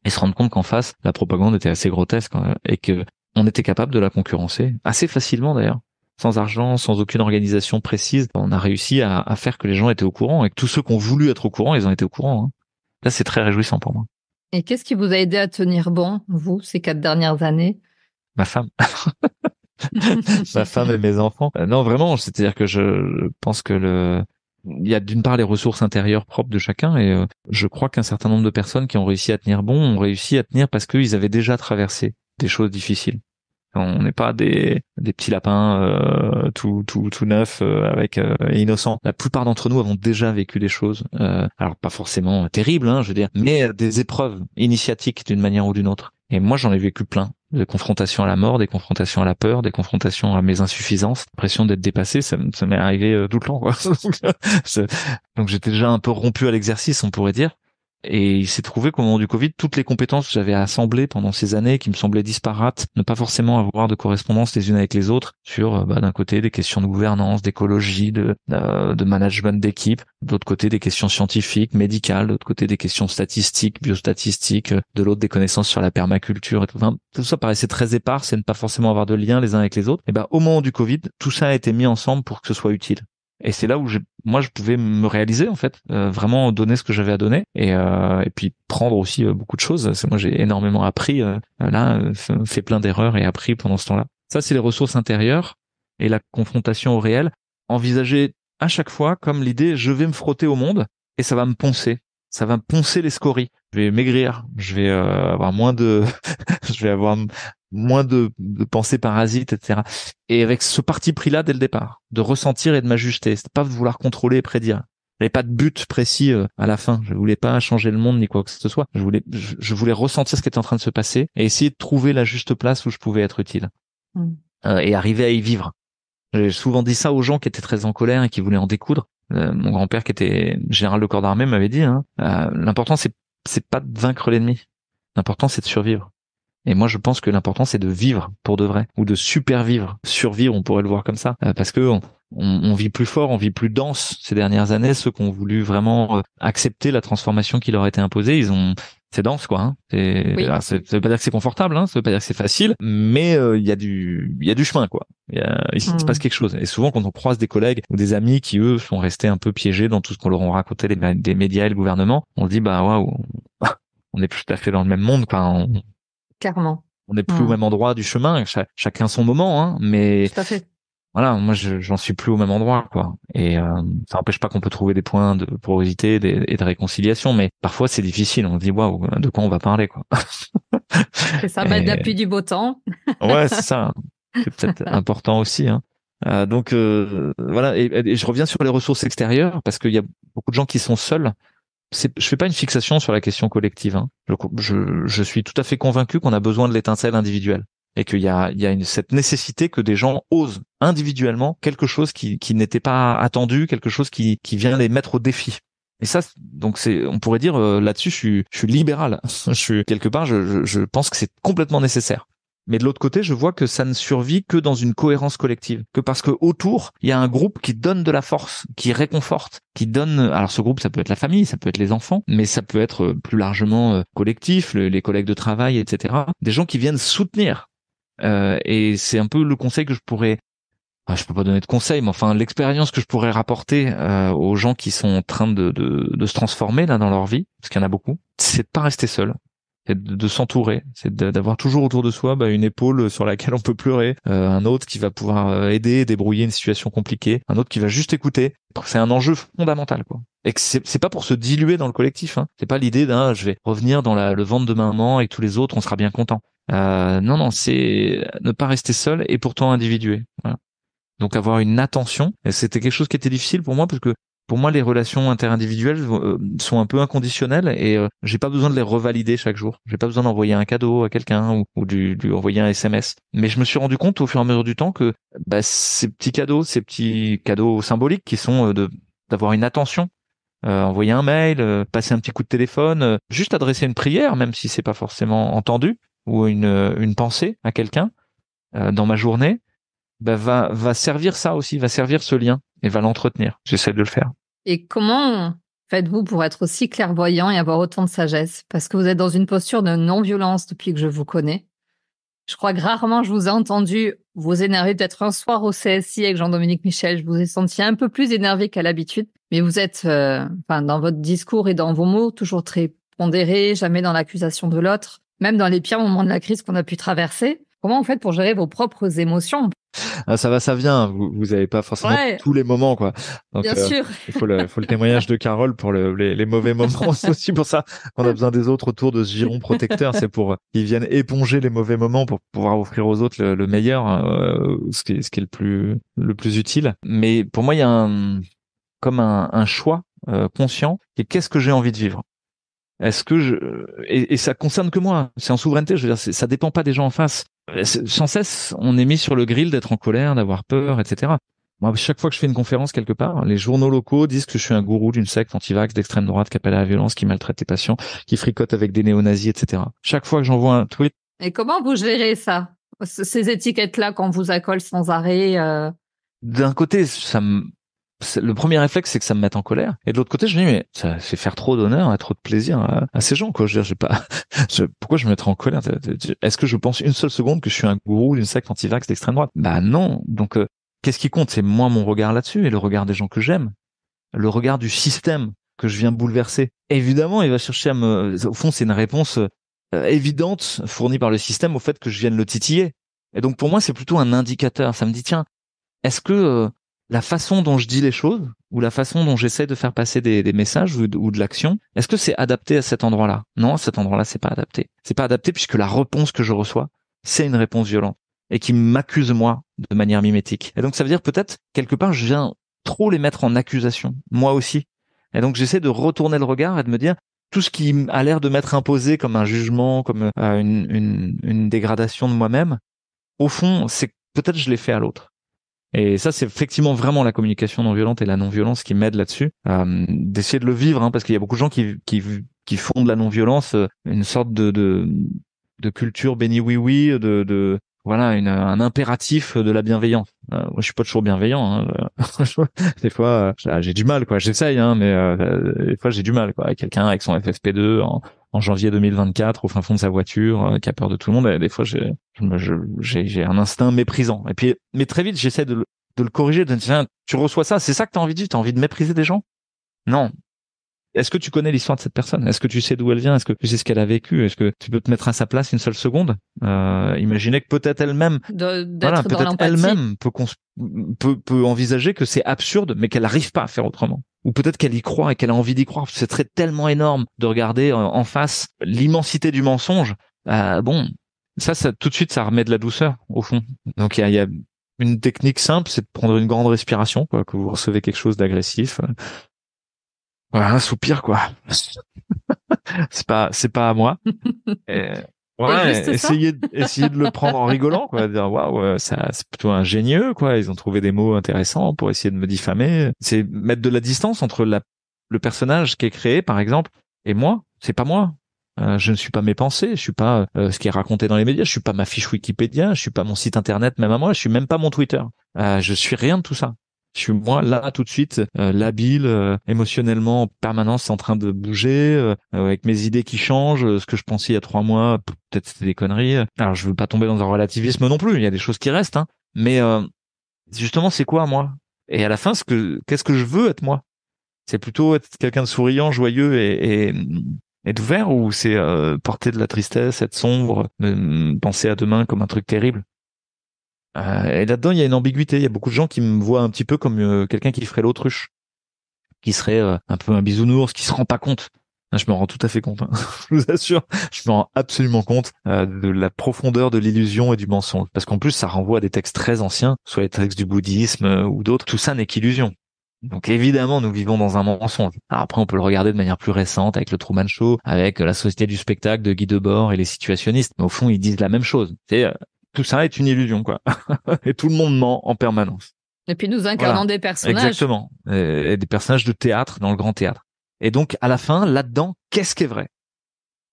et se rendre compte qu'en face, la propagande était assez grotesque hein, et que on était capable de la concurrencer assez facilement d'ailleurs. Sans argent, sans aucune organisation précise, on a réussi à, faire que les gens étaient au courant et que tous ceux qui ont voulu être au courant, ils ont été au courant. Hein. Là, c'est très réjouissant pour moi. Et qu'est-ce qui vous a aidé à tenir bon, vous, ces quatre dernières années ma femme. ma femme et mes enfants. Euh, non, vraiment, c'est-à-dire que je pense que le, il y a d'une part les ressources intérieures propres de chacun et euh, je crois qu'un certain nombre de personnes qui ont réussi à tenir bon ont réussi à tenir parce qu'ils avaient déjà traversé des choses difficiles. On n'est pas des, des petits lapins euh, tout tout neufs avec innocents. La plupart d'entre nous avons déjà vécu des choses, alors pas forcément terribles, hein, je veux dire, mais des épreuves initiatiques d'une manière ou d'une autre. Et moi, j'en ai vécu plein. Des confrontations à la mort, des confrontations à la peur, des confrontations à mes insuffisances, pression d'être dépassé, ça, m'est arrivé euh, tout le temps. Euh, donc j'étais déjà un peu rompu à l'exercice, on pourrait dire. Et il s'est trouvé qu'au moment du Covid, toutes les compétences que j'avais assemblées pendant ces années, qui me semblaient disparates, ne pas forcément avoir de correspondance les unes avec les autres sur, euh, bah, d'un côté, des questions de gouvernance, d'écologie, de, euh, management d'équipe, d'autre côté, des questions scientifiques, médicales, d'autre côté, des questions statistiques, biostatistiques, euh, de l'autre, des connaissances sur la permaculture et tout. tout ça paraissait très épars c'est ne pas forcément avoir de lien les uns avec les autres. Et ben, au moment du Covid, tout ça a été mis ensemble pour que ce soit utile. Et c'est là où je, moi je pouvais me réaliser en fait, euh, vraiment donner ce que j'avais à donner et, euh, et puis prendre aussi euh, beaucoup de choses. C'est moi j'ai énormément appris là, fait plein d'erreurs et appris pendant ce temps-là. Ça c'est les ressources intérieures et la confrontation au réel. Envisager à chaque fois comme l'idée je vais me frotter au monde et ça va me poncer, ça va me poncer les scories. Je vais maigrir, je vais avoir moins de, je vais avoir moins de, pensées parasites, etc. Et avec ce parti pris-là dès le départ, de ressentir et de m'ajuster, c'est pas de vouloir contrôler et prédire. J'avais pas de but précis euh, à la fin. Je voulais pas changer le monde ni quoi que ce soit. Je voulais, je, voulais ressentir ce qui était en train de se passer et essayer de trouver la juste place où je pouvais être utile mm. euh, et arriver à y vivre. J'ai souvent dit ça aux gens qui étaient très en colère et qui voulaient en découdre. Euh, mon grand-père qui était général de corps d'armée m'avait dit hein, l'important c'est c'est pas de vaincre l'ennemi. L'important c'est de survivre. Et moi, je pense que l'important, c'est de vivre pour de vrai, ou de supervivre, survivre, on pourrait le voir comme ça, euh, parce que on, vit plus fort, on vit plus dense ces dernières années. Ceux qui ont voulu vraiment euh, accepter la transformation qui leur a été imposée, ils ont c'est dense quoi. Hein. C'est, c'est, veut pas dire que c'est confortable, hein. ça veut pas dire que c'est facile, mais euh, il y a du il y a du chemin quoi. Y il se mm. passe quelque chose. Et souvent quand on croise des collègues ou des amis qui eux sont restés un peu piégés dans tout ce qu'on leur a raconté des médias et le gouvernement, on se dit bah waouh, on est plus tout à fait dans le même monde. Quoi. Clairement. On n'est plus au hmm. même endroit du chemin, chacun son moment, hein, mais. Tout à fait. Voilà, moi j'en suis plus au même endroit, quoi. Et euh, ça n'empêche pas qu'on peut trouver des points de porosité et de réconciliation, mais parfois c'est difficile. On se dit waouh, de quoi on va parler, quoi. ça va bah, être du beau temps. ouais, c'est ça. C'est peut-être important aussi. Hein. Euh, donc euh, voilà, et, je reviens sur les ressources extérieures parce qu'il y a beaucoup de gens qui sont seuls je fais pas une fixation sur la question collective. Hein. Je, suis tout à fait convaincu qu'on a besoin de l'étincelle individuelle et qu'il y a, il y a une, cette nécessité que des gens osent individuellement quelque chose qui, n'était pas attendu, quelque chose qui, qui vient les mettre au défi. Et ça, donc c'est, on pourrait dire euh, là-dessus, je suis, je libéral. je suis quelque part, je pense que c'est complètement nécessaire. Mais de l'autre côté, je vois que ça ne survit que dans une cohérence collective, que parce que autour, il y a un groupe qui donne de la force, qui réconforte, qui donne. Alors ce groupe, ça peut être la famille, ça peut être les enfants, mais ça peut être euh, plus largement euh, collectif, les collègues de travail, etc. Des gens qui viennent soutenir. Euh, et c'est un peu le conseil que je pourrais je peux pas donner de conseil, mais enfin l'expérience que je pourrais rapporter aux gens qui sont en train de, de, se transformer là dans leur vie, parce qu'il y en a beaucoup, c'est de pas rester seul, c'est de, s'entourer, c'est d'avoir toujours autour de soi bah, une épaule sur laquelle on peut pleurer, euh, un autre qui va pouvoir euh, aider, débrouiller une situation compliquée, un autre qui va juste écouter. C'est un enjeu fondamental, quoi. Et c'est pas pour se diluer dans le collectif. Hein. C'est pas l'idée d'un je vais revenir dans la, le ventre de maman et tous les autres on sera bien content. Euh, non, non, c'est ne pas rester seul et pourtant individué. Donc avoir une attention, et c'était quelque chose qui était difficile pour moi parce que pour moi, les relations interindividuelles euh, sont un peu inconditionnelles et euh, j'ai pas besoin de les revalider chaque jour. J'ai pas besoin d'envoyer un cadeau à quelqu'un ou, du de lui envoyer un SMS. Mais je me suis rendu compte au fur et à mesure du temps que bah, ces petits cadeaux, ces petits cadeaux symboliques qui sont euh, de d'avoir une attention envoyer un mail, passer un petit coup de téléphone, juste adresser une prière, même si c'est pas forcément entendu, ou une, une pensée à quelqu'un dans ma journée, bah, va, va servir ça aussi, va servir ce lien et va l'entretenir. J'essaie de le faire. Et comment faites-vous pour être aussi clairvoyant et avoir autant de sagesse Parce que vous êtes dans une posture de non-violence depuis que je vous connais. Je crois que rarement je vous ai entendu vous énerver. Peut-être un soir au CSI avec Jean-Dominique Michel, je vous ai senti un peu plus énervé qu'à l'habitude. Mais vous êtes, euh, dans votre discours et dans vos mots, toujours très pondéré, jamais dans l'accusation de l'autre, même dans les pires moments de la crise qu'on a pu traverser. Comment vous faites pour gérer vos propres émotions ah, ça va, ça vient. Vous n'avez pas forcément tous les moments, quoi. Bien euh, sûr. Il faut le, témoignage de Carole pour les, mauvais moments. C'est aussi pour ça qu'on a besoin des autres autour de ce giron protecteur. C'est pour euh, qu'ils viennent éponger les mauvais moments pour pouvoir offrir aux autres le, meilleur, euh, ce, qui est, le plus, le plus utile. Mais pour moi, il y a comme un, choix conscient et qu'est-ce que j'ai envie de vivre. Est-ce que je et, ça concerne que moi, hein. c'est en souveraineté. Je veux dire, ça dépend pas des gens en face. Euh, sans cesse, on est mis sur le grill d'être en colère, d'avoir peur, etc. Moi, chaque fois que je fais une conférence quelque part, les journaux locaux disent que je suis un gourou d'une secte anti-vax d'extrême droite qui appelle à la violence, qui maltraite les patients, qui fricote avec des néo-nazis, etc. Chaque fois que j'envoie un tweet. Et comment vous gérez ça Ces étiquettes-là qu'on vous accole sans arrêt euh D'un côté, ça me le premier réflexe c'est que ça me mette en colère et de l'autre côté je me dis mais ça fait faire trop d'honneur à trop de plaisir à, ces gens quoi je veux dire j'ai pas pourquoi je me mettrais en colère est-ce que je pense une seule seconde que je suis un gourou d'une secte anti-vax d'extrême droite bah non donc euh, qu'est-ce qui compte c'est moi mon regard là-dessus et le regard des gens que j'aime le regard du système que je viens bouleverser évidemment il va chercher à me au fond c'est une réponse euh, évidente fournie par le système au fait que je vienne le titiller et donc pour moi c'est plutôt un indicateur ça me dit tiens est-ce que euh, la façon dont je dis les choses ou la façon dont j'essaie de faire passer des, messages ou de, l'action, est-ce que c'est adapté à cet endroit-là Non, cet endroit-là, c'est pas adapté. C'est pas adapté puisque la réponse que je reçois, c'est une réponse violente et qui m'accuse moi de manière mimétique. Et donc ça veut dire peut-être quelque part je viens trop les mettre en accusation, moi aussi. Et donc j'essaie de retourner le regard et de me dire tout ce qui a l'air de m'être imposé comme un jugement, comme euh, une, une dégradation de moi-même, au fond, c'est peut-être je l'ai fait à l'autre. Et ça, c'est effectivement vraiment la communication non violente et la non violence qui m'aide là-dessus, euh, d'essayer de le vivre, hein, parce qu'il y a beaucoup de gens qui, qui, font de la non violence euh, une sorte de, de, culture béni oui oui, de voilà une, un impératif de la bienveillance. Euh, moi, je suis pas toujours bienveillant. Hein. Euh, des fois, euh, ah, j'ai du mal, quoi. J'essaye, hein, mais des fois, j'ai du mal, quoi. Quelqu'un avec son FFP2 en, janvier 2024, au fin fond de sa voiture, qui a peur de tout le monde. Et des fois, j'ai j'ai un instinct méprisant. Et puis, mais très vite, j'essaie de, de, le corriger. De dire, tu reçois ça, c'est ça que tu as envie de dire. as envie de mépriser des gens Non, est-ce que tu connais l'histoire de cette personne Est-ce que tu sais d'où elle vient Est-ce que tu sais ce qu'elle a vécu Est-ce que tu peux te mettre à sa place une seule seconde euh, Imaginez que peut-être elle-même, peut elle-même peut, envisager que c'est absurde, mais qu'elle n'arrive pas à faire autrement ou peut-être qu'elle y croit et qu'elle a envie d'y croire. C'est très tellement énorme de regarder euh, en face l'immensité du mensonge. Euh, bon, ça, ça, tout de suite, ça remet de la douceur au fond. Donc il y a, une technique simple, c'est de prendre une grande respiration, quoi, que vous recevez quelque chose d'agressif, euh, un soupir, quoi. c'est pas, c'est pas à moi. essayer essayez, de le prendre en rigolant, quoi. Euh, ça, c'est plutôt ingénieux, quoi. Ils ont trouvé des mots intéressants pour essayer de me diffamer. C'est mettre de la distance entre le personnage qui est créé, par exemple, et moi. C'est pas moi. Euh, je ne suis pas mes pensées, je suis pas euh, ce qui est raconté dans les médias, je suis pas ma fiche Wikipédia, je suis pas mon site internet, même à moi, je suis même pas mon Twitter. Euh, je suis rien de tout ça. Je suis moi là tout de suite, euh, labile, euh, émotionnellement en permanence en train de bouger, euh, avec mes idées qui changent, euh, ce que je pensais il y a trois mois, peut-être c'était des conneries. Alors je veux pas tomber dans un relativisme non plus, il y a des choses qui restent, hein. mais justement c'est quoi moi Et à la fin, ce que qu'est-ce que je veux être moi C'est plutôt être quelqu'un de souriant, joyeux et, et être ouvert ou c'est porter de la tristesse, être sombre, penser à demain comme un truc terrible euh, et là-dedans, il y a une ambiguïté. Il y a beaucoup de gens qui me voient un petit peu comme euh, quelqu'un qui ferait l'autruche, qui serait euh, un peu un bisounours, qui se rend pas compte ah, je me rends tout à fait compte, hein. je vous assure. Je me rends absolument compte de la profondeur de l'illusion et du mensonge. Parce qu'en plus, ça renvoie à des textes très anciens, soit les textes du bouddhisme ou d'autres. Tout ça n'est qu'illusion. Donc évidemment, nous vivons dans un mensonge. après, on peut le regarder de manière plus récente avec le Truman Show, avec la Société du spectacle de Guy Debord et les situationnistes. Mais au fond, ils disent la même chose. C'est tout ça est une illusion, quoi. et tout le monde ment en permanence. Et puis nous incarnons des personnages. Exactement. Et, des personnages de théâtre dans le grand théâtre. Et donc, à la fin, là-dedans, qu'est-ce qui est vrai?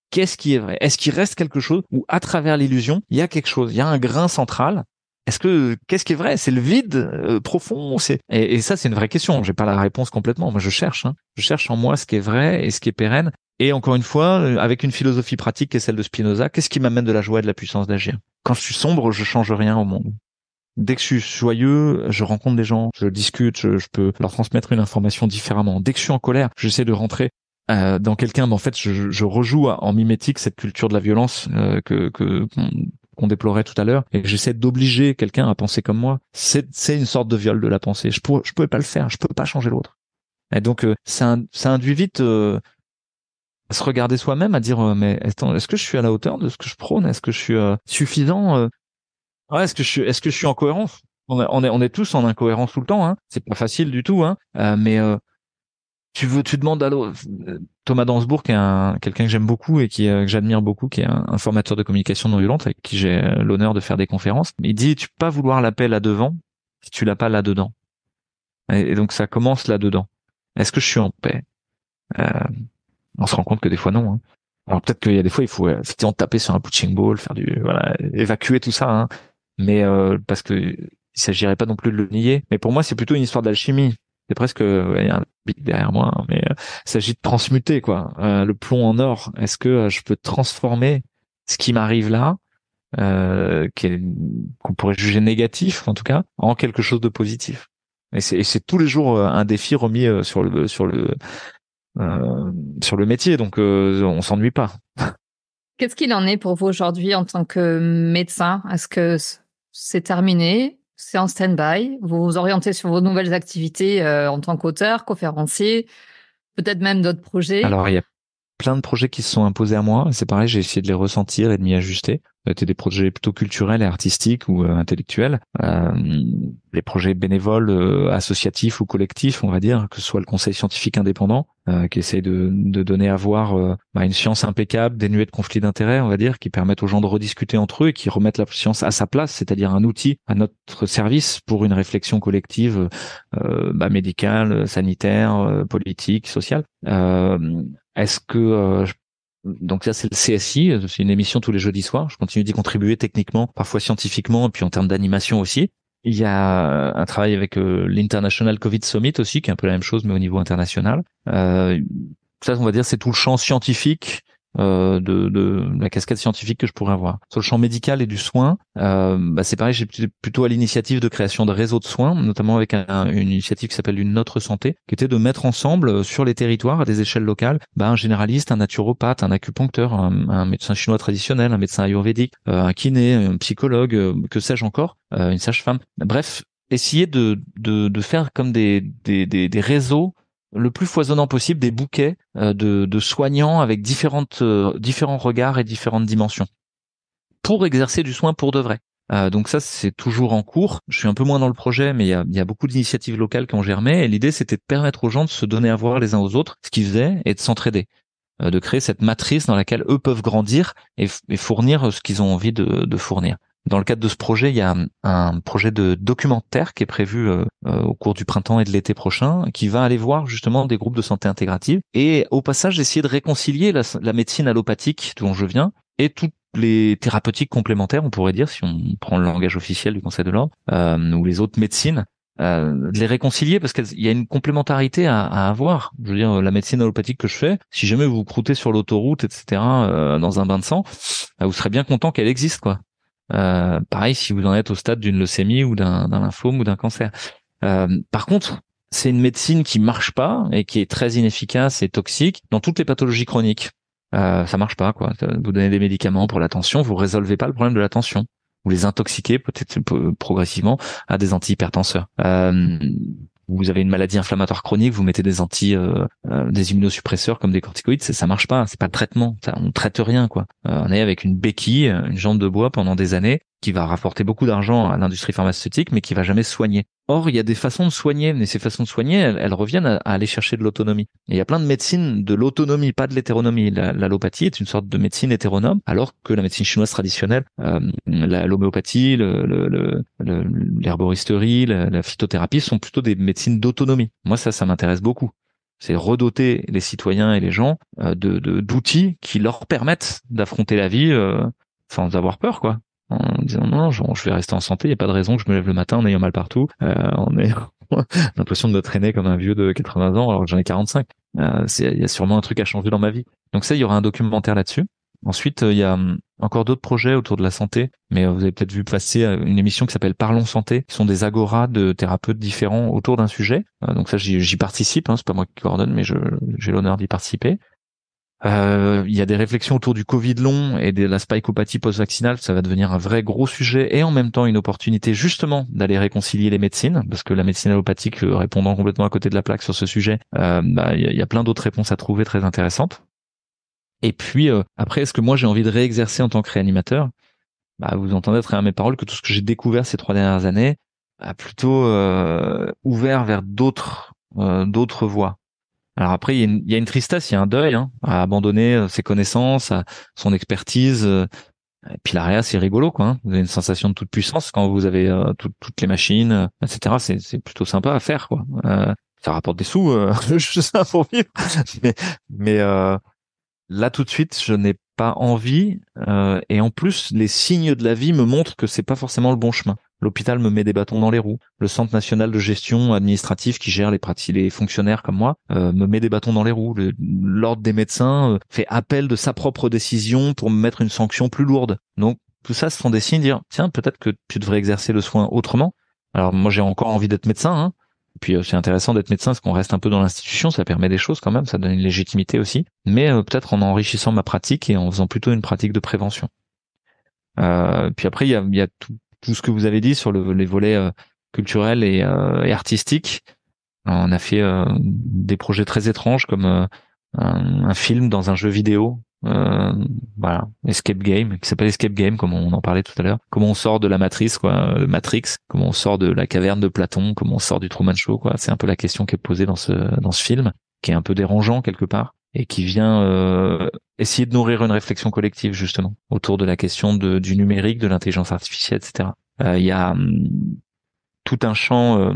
Qu'est-ce qui est vrai? Est-ce qu'il reste quelque chose ou à travers l'illusion, il y a quelque chose, il y a un grain central? Est-ce que qu'est-ce qui est vrai C'est le vide euh, profond. et, et, ça, c'est une vraie question. J'ai pas la réponse complètement. Moi, je cherche. Hein. Je cherche en moi ce qui est vrai et ce qui est pérenne. Et encore une fois, euh, avec une philosophie pratique qui est celle de Spinoza, qu'est-ce qui m'amène de la joie et de la puissance d'agir quand je suis sombre, je change rien au monde. Dès que je suis joyeux, je rencontre des gens, je discute, je, peux leur transmettre une information différemment. Dès que je suis en colère, j'essaie de rentrer euh, dans quelqu'un, mais en fait, je, je, rejoue en mimétique cette culture de la violence euh, que, qu'on déplorait tout à l'heure, et j'essaie d'obliger quelqu'un à penser comme moi. C'est, une sorte de viol de la pensée. Je ne je pouvais pas le faire, je peux pas changer l'autre. Et donc, euh, ça, ça induit vite se regarder soi-même, à dire euh, mais est-ce que je suis à la hauteur de ce que je prône Est-ce que je suis euh, suffisant euh? Est-ce que je suis, est-ce que je suis en cohérence on, est, on est tous en incohérence tout le temps. Hein. C'est pas facile du tout. Hein. mais tu veux, tu demandes à Thomas Dansbourg, qui est un, quelqu'un que j'aime beaucoup et qui, que j'admire beaucoup, qui est un, formateur de communication non violente avec qui j'ai l'honneur de faire des conférences. Il dit, tu peux pas vouloir la paix là devant si tu l'as pas là dedans. Et, donc ça commence là dedans. Est-ce que je suis en paix? on se rend compte que des fois non. Hein. Alors peut-être qu'il y a des fois il faut effectivement taper sur un punching ball, faire du voilà, évacuer tout ça, hein. mais euh, parce que il s'agirait pas non plus de le nier. Mais pour moi c'est plutôt une histoire d'alchimie. C'est presque a un big derrière moi, hein, mais euh, il s'agit de transmuter quoi. Euh, le plomb en or. Est-ce que je peux transformer ce qui m'arrive là, qu'on pourrait juger négatif en tout cas, en quelque chose de positif. Et c'est tous les jours un défi remis sur le sur le euh, sur le métier, donc euh, on s'ennuie pas. Qu'est-ce qu'il en est pour vous aujourd'hui en tant que médecin Est-ce que c'est terminé C'est en stand-by Vous vous orientez sur vos nouvelles activités euh, en tant qu'auteur, conférencier, peut-être même d'autres projets Alors, il y a plein de projets qui se sont imposés à moi. C'est pareil, j'ai essayé de les ressentir et de m'y ajuster étaient euh, des projets plutôt culturels et artistiques ou euh, intellectuels, euh, les projets bénévoles, associatifs ou collectifs, on va dire, que ce soit le conseil scientifique indépendant, qui essaye de, de, donner à voir bah, une science impeccable, dénuée de conflits d'intérêts, on va dire, qui permettent aux gens de rediscuter entre eux et qui remettent la science à sa place, c'est-à-dire un outil à notre service pour une réflexion collective euh, bah, médicale, sanitaire, politique, sociale. Est-ce que donc ça, c'est le CSI, c'est une émission tous les jeudis soirs. Je continue d'y contribuer techniquement, parfois scientifiquement, et puis en termes d'animation aussi. Il y a euh, un travail avec euh, l'International Covid Summit aussi, qui est un peu la même chose, mais au niveau international. Euh, ça, on va dire, c'est tout le champ scientifique euh, de, la cascade scientifique que je pourrais avoir. Sur le champ médical et du soin, euh, bah c'est pareil, j'ai plutôt à l'initiative de création de réseaux de soins, notamment avec une initiative qui s'appelle une autre santé, qui était de mettre ensemble euh, sur les territoires à des échelles locales, bah, un généraliste, un naturopathe, un acupuncteur, un, médecin chinois traditionnel, un médecin ayurvédique, un kiné, un psychologue, que sais-je encore, une sage-femme. Bref, essayer de, de, faire comme des, des réseaux le plus foisonnant possible des bouquets euh, de, soignants avec différentes, euh, différents regards et différentes dimensions pour exercer du soin pour de vrai. Euh, donc ça, c'est toujours en cours. Je suis un peu moins dans le projet, mais il y a, beaucoup d'initiatives locales qui ont germé. Et l'idée, c'était de permettre aux gens de se donner à voir les uns aux autres ce qu'ils faisaient et de s'entraider, de créer cette matrice dans laquelle eux peuvent grandir et, fournir ce qu'ils ont envie de fournir. Dans le cadre de ce projet, il y a un projet de documentaire qui est prévu euh, euh, au cours du printemps et de l'été prochain, qui va aller voir justement des groupes de santé intégrative et au passage essayer de réconcilier la, médecine allopathique dont je viens et toutes les thérapeutiques complémentaires, on pourrait dire, si on prend le langage officiel du Conseil de l'ordre, euh, ou les autres médecines, euh, de les réconcilier parce qu'il y a une complémentarité à, à, avoir. Je veux dire, la médecine allopathique que je fais, si jamais vous croûtez sur l'autoroute, etc., euh, dans un bain de sang, vous serez bien content qu'elle existe, quoi. Euh, pareil si vous en êtes au stade d'une leucémie ou d'un lymphome ou d'un cancer. Euh, par contre, c'est une médecine qui marche pas et qui est très inefficace et toxique dans toutes les pathologies chroniques. Euh, ça marche pas quoi. Vous donnez des médicaments pour la tension, vous résolvez pas le problème de la tension. Vous les intoxiquez peut-être euh, progressivement à des antihypertenseurs vous avez une maladie inflammatoire chronique, vous mettez des anti, euh, euh, des immunosuppresseurs comme des corticoïdes, ça, marche pas, c'est pas le traitement, ça, on traite rien quoi. Euh, on est avec une béquille, une jambe de bois pendant des années, qui va rapporter beaucoup d'argent à l'industrie pharmaceutique, mais qui va jamais soigner. Or, il y a des façons de soigner, mais ces façons de soigner, elles, reviennent à, aller chercher de l'autonomie. il y a plein de médecines de l'autonomie, pas de l'hétéronomie. L'allopathie est une sorte de médecine hétéronome, alors que la médecine chinoise traditionnelle, euh, l'homéopathie, le, l'herboristerie, la, phytothérapie sont plutôt des médecines d'autonomie. Moi, ça, ça m'intéresse beaucoup c'est redoter les citoyens et les gens euh, de, d'outils qui leur permettent d'affronter la vie euh, sans avoir peur quoi en disant non, je, vais rester en santé, il n'y a pas de raison que je me lève le matin en ayant mal partout, euh, en ayant l'impression de me traîner comme un vieux de 80 ans alors que j'en ai 45. Euh, il y a sûrement un truc à changer dans ma vie. Donc ça, il y aura un documentaire là-dessus. Ensuite, euh, il y a hum, encore d'autres projets autour de la santé, mais euh, vous avez peut-être vu passer euh, une émission qui s'appelle Parlons Santé, qui sont des agoras de thérapeutes différents autour d'un sujet. Donc ça, j'y participe, hein, c'est pas moi qui coordonne, mais j'ai l'honneur d'y participer. Euh, il y a des réflexions autour du Covid long et de la spikeopathie post-vaccinale. Ça va devenir un vrai gros sujet et en même temps une opportunité justement d'aller réconcilier les médecines parce que la médecine allopathique euh, répondant complètement à côté de la plaque sur ce sujet, euh, bah, il y, a plein d'autres réponses à trouver très intéressantes. Et puis euh, après, est-ce que moi j'ai envie de réexercer en tant que réanimateur bah, Vous entendez à mes paroles que tout ce que j'ai découvert ces trois dernières années a plutôt ouvert vers d'autres d'autres voies. Alors après, il y, a une, il y a une tristesse, il y a un deuil hein, à abandonner euh, ses connaissances, à son expertise. Euh, et puis réa, c'est rigolo, quoi. Hein. Vous avez une sensation de toute puissance quand vous avez euh, toutes les machines, etc. C'est, plutôt sympa à faire, quoi. ça rapporte des sous, je sais pour vivre. Mais, mais là, tout de suite, je n'ai pas envie. et en plus, les signes de la vie me montrent que c'est pas forcément le bon chemin. L'hôpital me met des bâtons dans les roues. Le Centre national de gestion administrative qui gère les pratiques, les fonctionnaires comme moi, euh, me met des bâtons dans les roues. L'ordre des médecins euh, fait appel de sa propre décision pour me mettre une sanction plus lourde. Donc tout ça, ce sont des signes de dire tiens peut-être que tu devrais exercer le soin autrement. Alors moi j'ai encore envie d'être médecin. Hein. puis euh, c'est intéressant d'être médecin parce qu'on reste un peu dans l'institution, ça permet des choses quand même, ça donne une légitimité aussi. Mais peut-être en enrichissant ma pratique et en faisant plutôt une pratique de prévention. puis après, il y a tout, tout ce que vous avez dit sur le, les volets euh, culturels euh, et, artistiques. on a fait euh, des projets très étranges comme un, film dans un jeu vidéo. voilà, Escape Game, qui s'appelle Escape Game, comme on en parlait tout à l'heure. Comment on sort de la matrice, quoi, Matrix. Comment on sort de la caverne de Platon. Comment on sort du Truman Show, quoi. C'est un peu la question qui est posée dans ce dans ce film, qui est un peu dérangeant quelque part et qui vient euh, essayer de nourrir une réflexion collective justement autour de la question du numérique, de l'intelligence artificielle, etc. Euh, il y a hum, tout un champ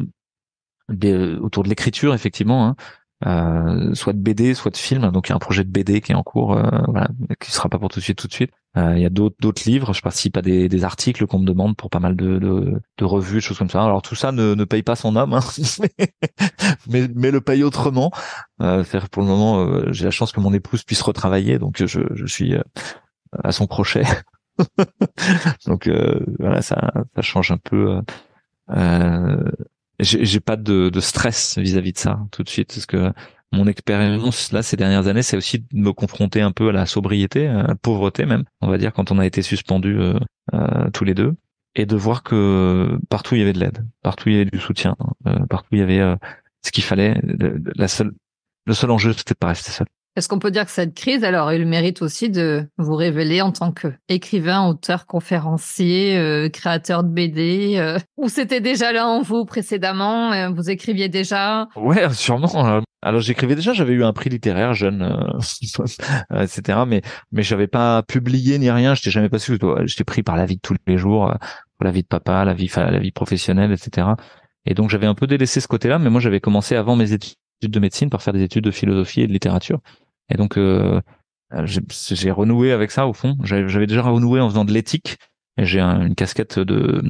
euh, autour de l'écriture effectivement, hein, soit de BD, soit de film. Donc il y a un projet de BD qui est en cours, voilà, qui sera pas pour tout de suite, tout de suite, euh, il y a d'autres d'autres livres. Je participe à des, des articles qu'on me demande pour pas mal de, de, de revues, choses comme ça. Alors tout ça ne, ne paye pas son âme, hein. mais, mais, le paye autrement. Euh, pour le moment, euh, j'ai la chance que mon épouse puisse retravailler, donc je, je suis euh, à son crochet. donc voilà, ça, ça change un peu. Euh, j'ai pas de, de stress vis-à-vis -vis de ça hein, tout de suite, parce que mon expérience là ces dernières années, c'est aussi de me confronter un peu à la sobriété, à euh, la pauvreté même, on va dire, quand on a été suspendu euh, euh, tous les deux, et de voir que partout il y avait de l'aide, partout il y avait du soutien, hein, euh, partout il y avait ce qu'il fallait. La seule, le seul enjeu, c'était de pas rester seul. Est-ce qu'on peut dire que cette crise, alors, a eu le mérite aussi de vous révéler en tant qu'écrivain, auteur, conférencier, euh, créateur de BD, euh, ou c'était déjà là en vous précédemment, euh, vous écriviez déjà Ouais, euh, sûrement. Alors j'écrivais déjà, j'avais eu un prix littéraire jeune, etc. Mais mais j'avais pas publié ni rien. Je J'étais jamais passé. J'étais pris par la vie de tous les jours, la vie de papa, la vie, la vie professionnelle, etc. Et donc j'avais un peu délaissé ce côté-là. Mais moi j'avais commencé avant mes études de médecine par faire des études de philosophie et de littérature. Et donc, euh, euh j'ai renoué avec ça au fond. J'avais déjà renoué en faisant de l'éthique. J'ai une casquette de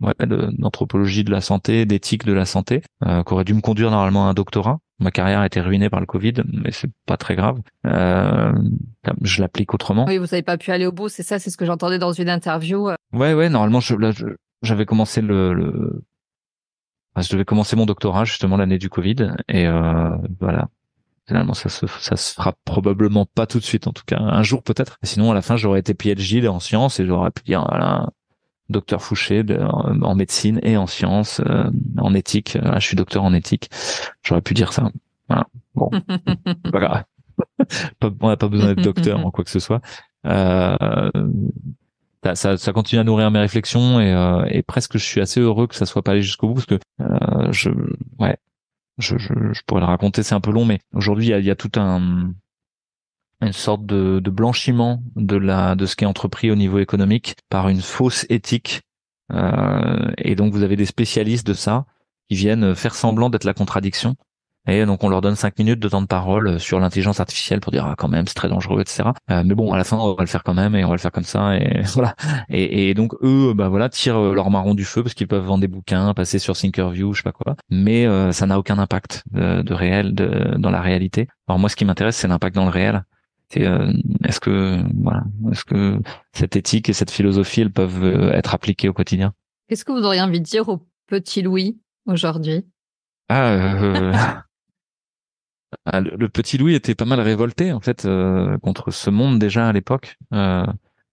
ouais, d'anthropologie de, la santé, d'éthique de la santé, euh, qui aurait dû me conduire normalement à un doctorat. Ma carrière a été ruinée par le Covid, mais c'est pas très grave. Euh, je l'applique autrement. Oui, vous n'avez pas pu aller au bout, c'est ça, c'est ce que j'entendais dans une interview. Euh. Ouais, ouais, normalement, j'avais commencé le, le... je devais commencer mon doctorat justement l'année du Covid, et euh, voilà, Finalement, ça se, ça se fera probablement pas tout de suite, en tout cas. Un jour, peut-être. Sinon, à la fin, j'aurais été PhD en sciences et j'aurais pu dire, voilà, docteur Fouché de, en, médecine et en sciences, euh, en éthique. Là, ah, je suis docteur en éthique. J'aurais pu dire ça. Voilà. Bon. voilà. on n'a pas besoin d'être docteur en quoi que ce soit. Euh, ça, ça, continue à nourrir mes réflexions et, euh, et, presque je suis assez heureux que ça soit pas allé jusqu'au bout parce que euh, je ouais je, pourrais le raconter, c'est un peu long, mais aujourd'hui, il y a, il tout un une sorte de, blanchiment de la de ce qui est entrepris au niveau économique par une fausse éthique. Euh, et donc vous avez des spécialistes de ça qui viennent faire semblant d'être la contradiction et donc on leur donne cinq minutes de temps de parole euh, sur l'intelligence artificielle pour dire ah quand même c'est très dangereux etc. Euh, mais bon à la fin on va le faire quand même et on va le faire comme ça et voilà. Et, et donc eux bah voilà tirent euh, leur marron du feu parce qu'ils peuvent vendre des bouquins, passer sur Thinkerview, je sais pas quoi. Mais ça n'a aucun impact de, réel de, dans la réalité. Alors moi ce qui m'intéresse c'est l'impact dans le réel. C'est est-ce que voilà est-ce que cette éthique et cette philosophie elles peuvent être appliquées au quotidien. Qu'est-ce que vous auriez envie de dire au petit Louis aujourd'hui? Ah, ah, le petit Louis était pas mal révolté en fait euh, contre ce monde déjà à l'époque euh,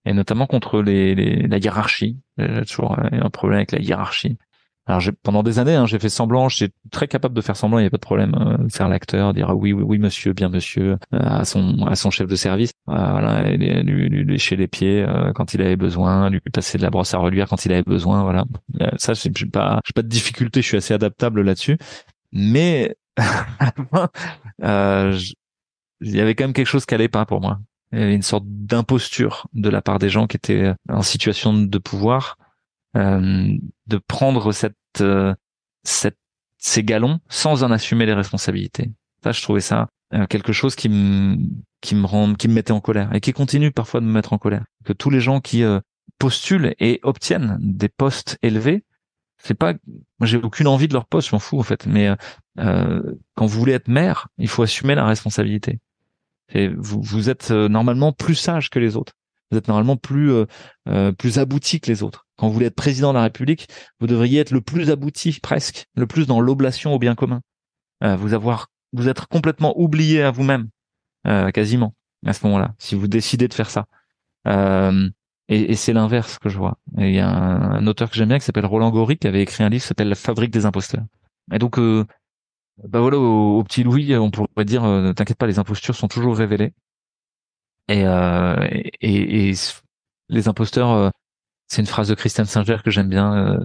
et notamment contre les, les la hiérarchie. Euh, j'ai toujours un problème avec la hiérarchie. Alors pendant des années, hein, j'ai fait semblant, j'étais très capable de faire semblant, il n'y a pas de problème, euh, faire l'acteur, dire oui, oui, monsieur, bien monsieur, à son à son chef de service, voilà, lui, lui, lécher les pieds quand il avait besoin, lui passer de la brosse à reluire quand il avait besoin, voilà. ça, j'ai pas, pas de difficulté, je suis assez adaptable là-dessus. Mais Euh, il y avait quand même quelque chose qui allait pas pour moi. Il y avait une sorte d'imposture de la part des gens qui étaient euh, en situation de pouvoir, euh, de prendre cette, ces galons sans en assumer les responsabilités. Ça, je trouvais ça quelque chose qui qui me rend, qui me mettait en colère et qui continue parfois de me mettre en colère. Que tous les gens qui postulent et obtiennent des postes élevés c'est pas, moi j'ai aucune envie de leur poste, je fous en fait. Mais euh, euh, quand vous voulez être maire, il faut assumer la responsabilité. vous, êtes euh, normalement plus sage que les autres. Vous êtes normalement plus plus abouti que les autres. Quand vous voulez être président de la République, vous devriez être le plus abouti presque, le plus dans l'oblation au bien commun. vous avoir, vous être complètement oublié à vous-même, quasiment à ce moment-là, si vous décidez de faire ça. Et, c'est l'inverse que je vois. Il y a un, auteur que j'aime bien qui s'appelle Roland Gori qui avait écrit un livre qui s'appelle La fabrique des imposteurs. Et donc, euh, bah voilà, au, petit Louis, on pourrait dire, euh, t'inquiète pas, les impostures sont toujours révélées. Et, euh, les imposteurs, euh, c'est une phrase de Christiane Singer que j'aime bien, euh,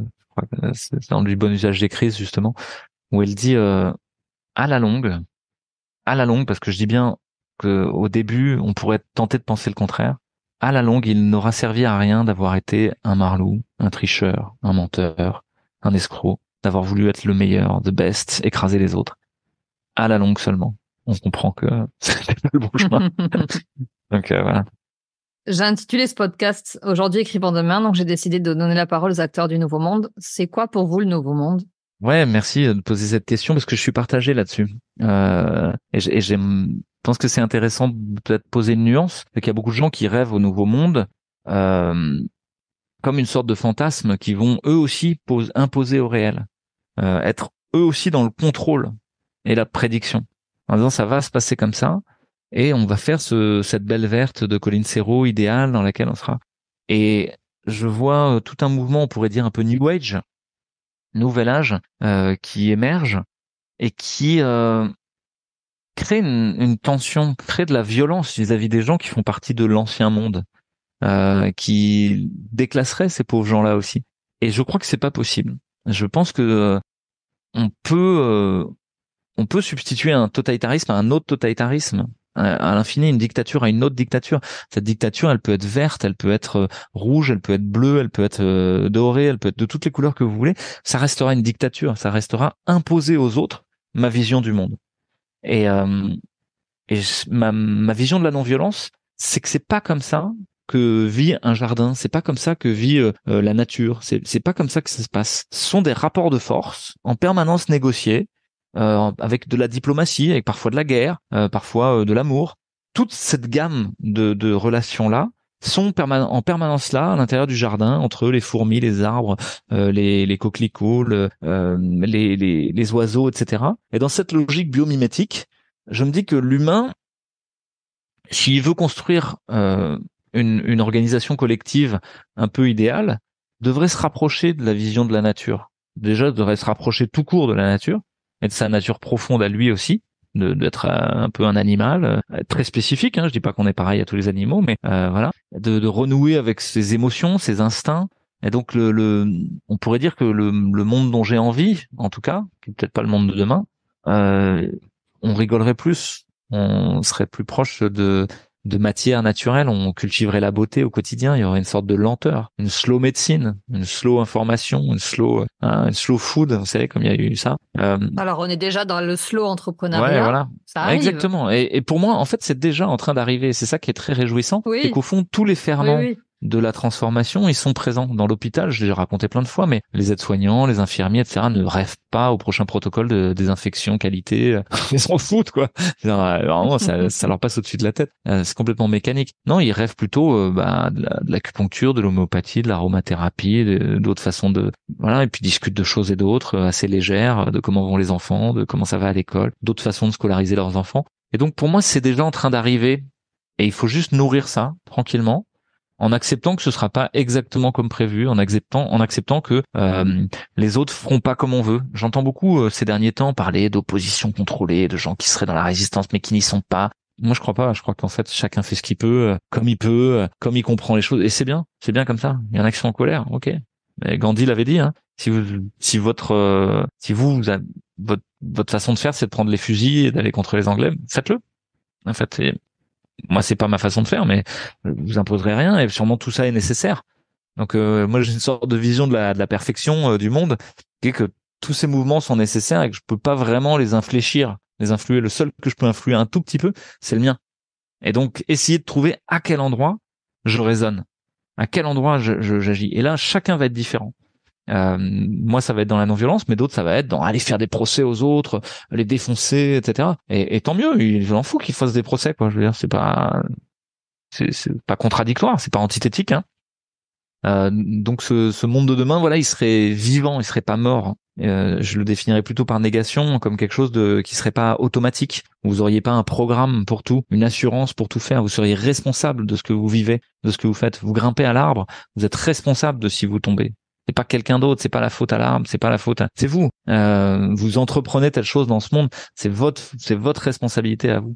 c'est dans du bon usage des crises justement, où elle dit à la longue, à la longue, parce que je dis bien que au début, on pourrait tenter de penser le contraire, à la longue, il n'aura servi à rien d'avoir été un marlou, un tricheur, un menteur, un escroc, d'avoir voulu être le meilleur, the best, écraser les autres. À la longue seulement. On comprend que c'est le bon chemin. donc euh, voilà. J'ai intitulé ce podcast Aujourd'hui écrivant demain, donc j'ai décidé de donner la parole aux acteurs du Nouveau Monde. C'est quoi pour vous le Nouveau Monde Ouais, merci de poser cette question parce que je suis partagé là-dessus. Euh, et j'aime... Je pense que c'est intéressant de peut-être poser une nuance, c'est qu'il y a beaucoup de gens qui rêvent au nouveau monde euh, comme une sorte de fantasme qui vont eux aussi imposer au réel, euh, être eux aussi dans le contrôle et la prédiction, en disant ça va se passer comme ça, et on va faire cette belle verte de Colin Serrault idéale dans laquelle on sera. Et je vois euh, tout un mouvement, on pourrait dire un peu New Age, nouvel âge, qui émerge et qui crée une, tension, crée de la violence vis-à-vis des gens qui font partie de l'ancien monde, euh, qui déclasserait ces pauvres gens-là aussi. Et je crois que c'est pas possible. Je pense que euh, on peut euh, on peut substituer un totalitarisme à un autre totalitarisme à l'infini une dictature à une autre dictature cette dictature elle peut être verte elle peut être rouge elle peut être bleue elle peut être dorée elle peut être de toutes les couleurs que vous voulez ça restera une dictature ça restera imposer aux autres ma vision du monde et, euh, ma, vision de la non-violence, c'est que c'est pas comme ça que vit un jardin, c'est pas comme ça que vit euh, euh, la nature, c'est pas comme ça que ça se passe. Ce sont des rapports de force en permanence négociés, avec de la diplomatie, avec parfois de la guerre, parfois de l'amour. Toute cette gamme de relations-là, sont en permanence là à l'intérieur du jardin, entre les fourmis, les arbres, euh, les, les, coquelicots, euh, les, les, les oiseaux, etc. Et dans cette logique biomimétique, je me dis que l'humain, s'il veut construire euh, une, une, organisation collective un peu idéale, devrait se rapprocher de la vision de la nature. Déjà, devrait se rapprocher tout court de la nature et de sa nature profonde à lui aussi, d'être euh, un peu un animal euh, très spécifique. Hein, je dis pas qu'on est pareil à tous les animaux, mais euh, voilà, de, renouer avec ses émotions, ses instincts. Et donc le, on pourrait dire que le, monde dont j'ai envie, en tout cas, qui est peut-être pas le monde de demain, euh, on rigolerait plus, on serait plus proche de de matière naturelle, on cultiverait la beauté au quotidien, il y aurait une sorte de lenteur, une slow médecine, une slow information, une slow, hein, slow food, vous savez, comme il y a eu ça. Euh, Alors, on est déjà dans le slow entrepreneuriat. Ouais, voilà. Exactement. Et, pour moi, en fait, c'est déjà en train d'arriver. C'est ça qui est très réjouissant. et qu'au fond, tous les ferments de la transformation. Ils sont présents dans l'hôpital, je l'ai raconté plein de fois, mais les aides-soignants, les infirmiers, etc. ne rêvent pas au prochain protocole de désinfection qualité. ils s'en foutent, quoi. Vraiment, ça, leur passe au-dessus de la tête. Euh, c'est complètement mécanique. Non, ils rêvent plutôt euh, bah, de l'acupuncture, de l'homéopathie, de l'aromathérapie, d'autres façons de... Voilà, et puis discutent de choses et d'autres, euh, assez légères, de comment vont les enfants, de comment ça va à l'école, d'autres façons de scolariser leurs enfants. Et donc pour moi, c'est déjà en train d'arriver. Et il faut juste nourrir ça tranquillement en acceptant que ce sera pas exactement comme prévu, en acceptant, en acceptant que euh, les autres feront pas comme on veut. J'entends beaucoup euh, ces derniers temps parler d'opposition contrôlée, de gens qui seraient dans la résistance mais qui n'y sont pas. Moi, je crois pas. Je crois qu'en fait, chacun fait ce qu'il peut, euh, comme il peut, comme il comprend les choses. Et c'est bien, c'est bien comme ça. Il y en a qui sont en colère, ok. Gandhi l'avait dit. Hein. Si vous, si votre, si vous, votre, votre façon de faire, c'est de prendre les fusils et d'aller contre les Anglais, faites-le. En fait, moi c'est pas ma façon de faire, mais euh, je vous imposerai rien et sûrement tout ça est nécessaire. Donc euh, moi j'ai une sorte de vision de la, perfection euh, du monde qui est que tous ces mouvements sont nécessaires et que je peux pas vraiment les infléchir, les influer. Le seul que je peux influer un tout petit peu, c'est le mien. Et donc essayer de trouver à quel endroit je raisonne, à quel endroit j'agis. et là chacun va être différent. Euh, moi, ça va être dans la non-violence, mais d'autres, ça va être dans aller faire des procès aux autres, les défoncer, etc. Et, tant mieux, il en faut qu'ils fassent des procès, quoi. Je veux dire, c'est pas, c'est pas contradictoire, c'est pas antithétique. Hein. Euh, donc, ce, monde de demain, voilà, il serait vivant, il serait pas mort. Euh, je le définirais plutôt par négation, comme quelque chose de qui serait pas automatique. Vous auriez pas un programme pour tout, une assurance pour tout faire. Vous seriez responsable de ce que vous vivez, de ce que vous faites. Vous grimpez à l'arbre, vous êtes responsable de si vous tombez. C'est pas quelqu'un d'autre, c'est pas la faute à l'arbre, c'est pas la faute à... C'est vous. Euh, vous entreprenez telle chose dans ce monde, c'est votre, c'est votre responsabilité à vous.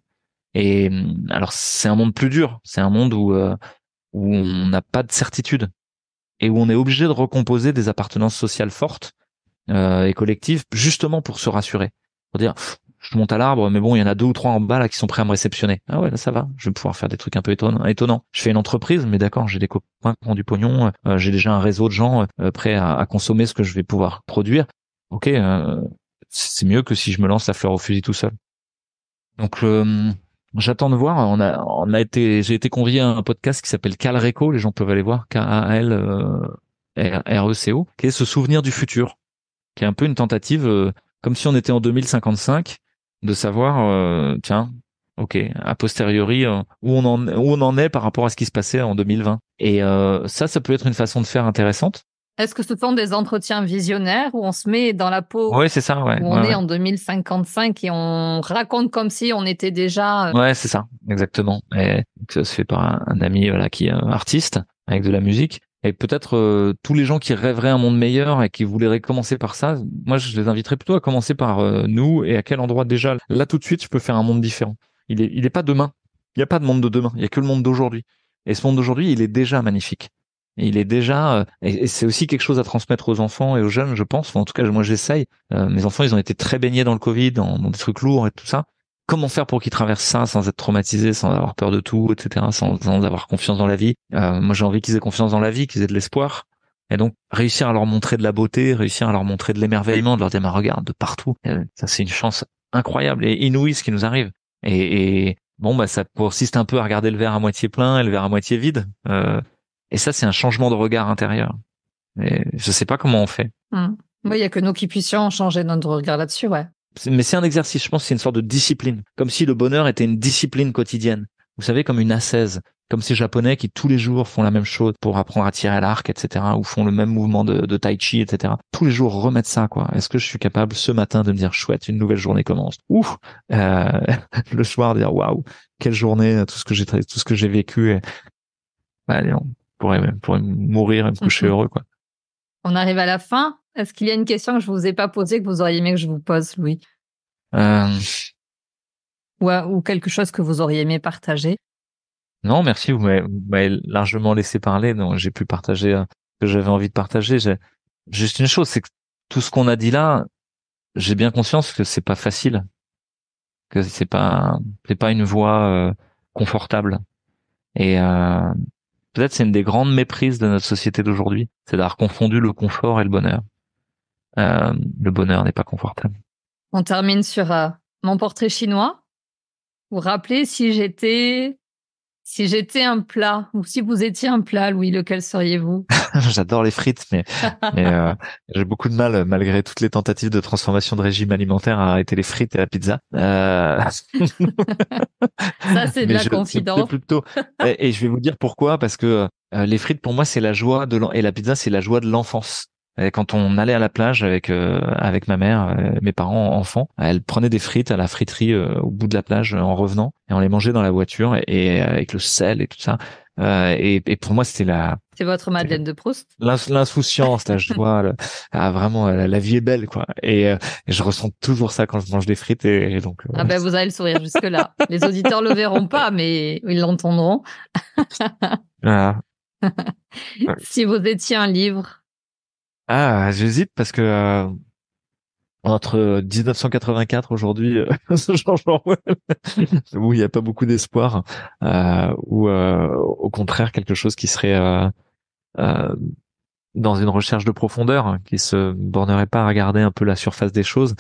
Et hum, alors c'est un monde plus dur, c'est un monde où euh, où on n'a pas de certitude et où on est obligé de recomposer des appartenances sociales fortes euh, et collectives justement pour se rassurer, pour dire je monte à l'arbre, mais bon, il y en a deux ou trois en bas là qui sont prêts à me réceptionner. Ah ouais, là ça va, je vais pouvoir faire des trucs un peu étonnants. Je fais une entreprise, mais d'accord, j'ai des copains qui ont du pognon, euh, j'ai déjà un réseau de gens euh, euh, prêts à, consommer ce que je vais pouvoir produire. Ok, c'est mieux que si je me lance la fleur au fusil tout seul. Donc J'attends de voir. On on a été, j'ai été convié à un podcast qui s'appelle Calreco. Les gens peuvent aller voir. K-A-L-R-E-C-O, qui est ce souvenir du futur, qui est un peu une tentative, comme si on était en 2055 de savoir, euh, tiens, ok, a posteriori, euh, où, on en, on en est par rapport à ce qui se passait en 2020. Et euh, ça, ça peut être une façon de faire intéressante. Est-ce que ce sont des entretiens visionnaires où on se met dans la peau Oui, c'est ça. où on est en 2055 et on raconte comme si on était déjà. Ouais, c'est ça, exactement. Et ça se fait par un, ami voilà qui est artiste avec de la musique et peut-être euh, tous les gens qui rêveraient un monde meilleur et qui voudraient commencer par ça, moi je les inviterais plutôt à commencer par euh, nous et à quel endroit déjà. Là tout de suite, je peux faire un monde différent. Il n'est il est pas demain. Il n'y a pas de monde de demain. Il n'y a que le monde d'aujourd'hui. Et ce monde d'aujourd'hui, il est déjà magnifique. il est déjà, euh, et, c'est aussi quelque chose à transmettre aux enfants et aux jeunes, je pense. en tout cas, moi j'essaye. mes enfants, ils ont été très baignés dans le Covid, dans des trucs lourds et tout ça comment faire pour qu'ils traversent ça sans être traumatisés, sans avoir peur de tout, etc., sans, avoir confiance dans la vie. Euh, moi, j'ai envie qu'ils aient confiance dans la vie, qu'ils aient de l'espoir. Et donc, réussir à leur montrer de la beauté, réussir à leur montrer de l'émerveillement, de leur dire, regarde, de partout, euh, ça c'est une chance incroyable et inouïe ce qui nous arrive. Et, et, bon, bah, ça consiste un peu à regarder le verre à moitié plein et le verre à moitié vide. Euh, et ça, c'est un changement de regard intérieur. Et je sais pas comment on fait. Mmh. il y a que nous qui puissions changer notre regard là-dessus, ouais mais c'est un exercice. Je pense c'est une sorte de discipline, comme si le bonheur était une discipline quotidienne. Vous savez, comme une assaise, comme ces Japonais qui tous les jours font la même chose pour apprendre à tirer à l'arc, etc., ou font le même mouvement de, de tai chi, etc. Tous les jours remettre ça, quoi. Est-ce que je suis capable ce matin de me dire chouette, une nouvelle journée commence. Ou, euh, le soir de dire waouh, quelle journée, tout ce que j'ai tout ce que j'ai vécu. Bah, allez, on pourrait, pourrait mourir et me coucher mm-hmm. heureux, quoi. On arrive à la fin. Est-ce qu'il y a une question que je ne vous ai pas posée que vous auriez aimé que je vous pose, Louis euh. ou, quelque chose que vous auriez aimé partager Non, merci. Vous m'avez largement laissé parler. donc j'ai pu partager euh, ce que j'avais envie de partager. Juste une chose, c'est que tout ce qu'on a dit là, j'ai bien conscience que c'est pas facile, que c'est pas pas une voie euh, confortable. Et peut-être c'est une des grandes méprises de notre société d'aujourd'hui, c'est d'avoir confondu le confort et le bonheur. Euh, le bonheur n'est pas confortable. On termine sur euh, mon portrait chinois. Vous rappelez si j'étais si j'étais un plat ou si vous étiez un plat, Louis, lequel seriez-vous J'adore les frites, mais, euh, j'ai beaucoup de mal, malgré toutes les tentatives de transformation de régime alimentaire, à arrêter les frites et la pizza. Ça, c'est de la je, confidence. Plutôt... Et, je vais vous dire pourquoi, parce que les frites, pour moi, c'est la joie de et la pizza, c'est la joie de l'enfance. Et quand on allait à la plage avec euh, avec ma mère, euh, mes parents, enfants, elle prenait des frites à la friterie euh, au bout de la plage en revenant et on les mangeait dans la voiture et, avec le sel et tout ça. Euh, et, et, pour moi, c'était la. C'est votre Madeleine de Proust. L'insouciance, la joie, le, ah, vraiment, la, vie est belle, quoi. Et, je ressens toujours ça quand je mange des frites, et, donc. ah ben, vous avez le sourire jusque là. Les auditeurs le verront pas, mais ils l'entendront. Ah. si vous étiez un livre, ah, j'hésite parce que euh, entre 1984 euh, aujourd'hui, euh, George où il n'y a pas beaucoup d'espoir, euh, ou au contraire quelque chose qui serait dans une recherche de profondeur, hein, qui se bornerait pas à regarder un peu la surface des choses.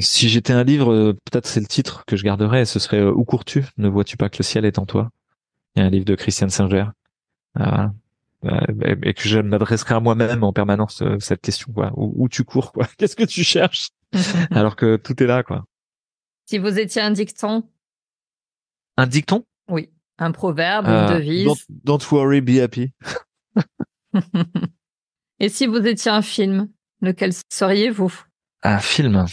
si j'étais un livre, peut-être c'est le titre que je garderais, ce serait Où cours-tu Ne vois-tu pas que le ciel est en toi Il y a un livre de Christiane Singer et que je m'adresserai à moi-même en permanence euh, cette question quoi où, tu cours quoi qu'est-ce que tu cherches alors que tout est là quoi si vous étiez un dicton un dicton oui un proverbe une euh, devise don't, worry be happy et si vous étiez un film lequel seriez-vous un film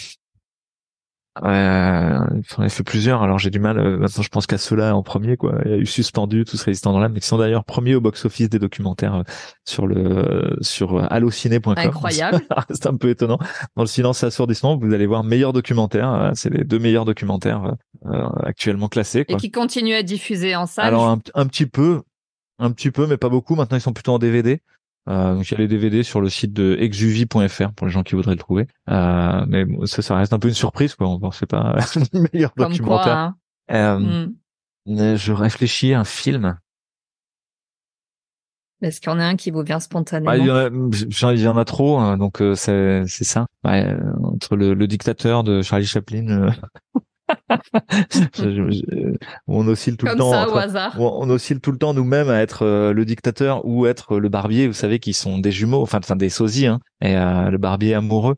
j'en il fait plusieurs. Alors j'ai du mal. Euh, maintenant, je pense qu'à ceux-là en premier, quoi. Il y a eu suspendu, tous résistants dans l'âme, mais qui sont d'ailleurs premiers au box-office des documentaires euh, sur le euh, sur allociné.com. Bah, incroyable. c'est un peu étonnant. Dans le silence assourdissement vous allez voir meilleur documentaire. C'est les deux meilleurs documentaires actuellement classés. Et qui continuent à diffuser en salle. Alors un petit peu, un petit peu, mais pas beaucoup. Maintenant, ils sont plutôt en DVD. Euh, il y a les DVD sur le site de exuvie.fr pour les gens qui voudraient le trouver. Euh, mais ça, ça reste un peu une surprise, quoi. On ne sait pas euh, le meilleur documentaire. Hein. euh, hmm. Je réfléchis à un film. Est-ce qu'il y en a un qui vous vient spontanément bah, il, y en a, trop, hein, donc euh, c'est ça. Euh, entre le, dictateur de Charlie Chaplin, on oscille tout le temps. on, on oscille tout le temps nous-mêmes à être euh, le dictateur ou être euh, le barbier. Vous savez qu'ils sont des jumeaux, enfin des sosies, hein, et euh, le barbier amoureux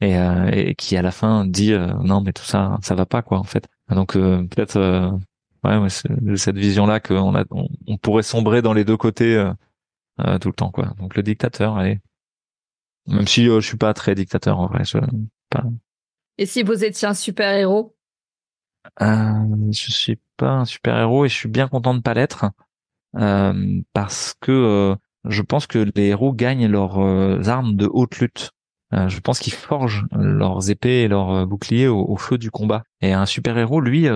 et, qui à la fin dit non mais tout ça ça va pas quoi en fait. Donc peut-être cette vision là qu'on a, on, pourrait sombrer dans les deux côtés tout le temps quoi. Donc le dictateur allez même si je suis pas très dictateur en vrai, Et si vous étiez un super héros euh, je suis pas un super héros et je suis bien content de pas l'être euh, parce que euh, je pense que les héros gagnent leurs armes de haute lutte. je pense qu'ils forgent leurs épées et leurs boucliers au, feu du combat. Et un super héros, lui,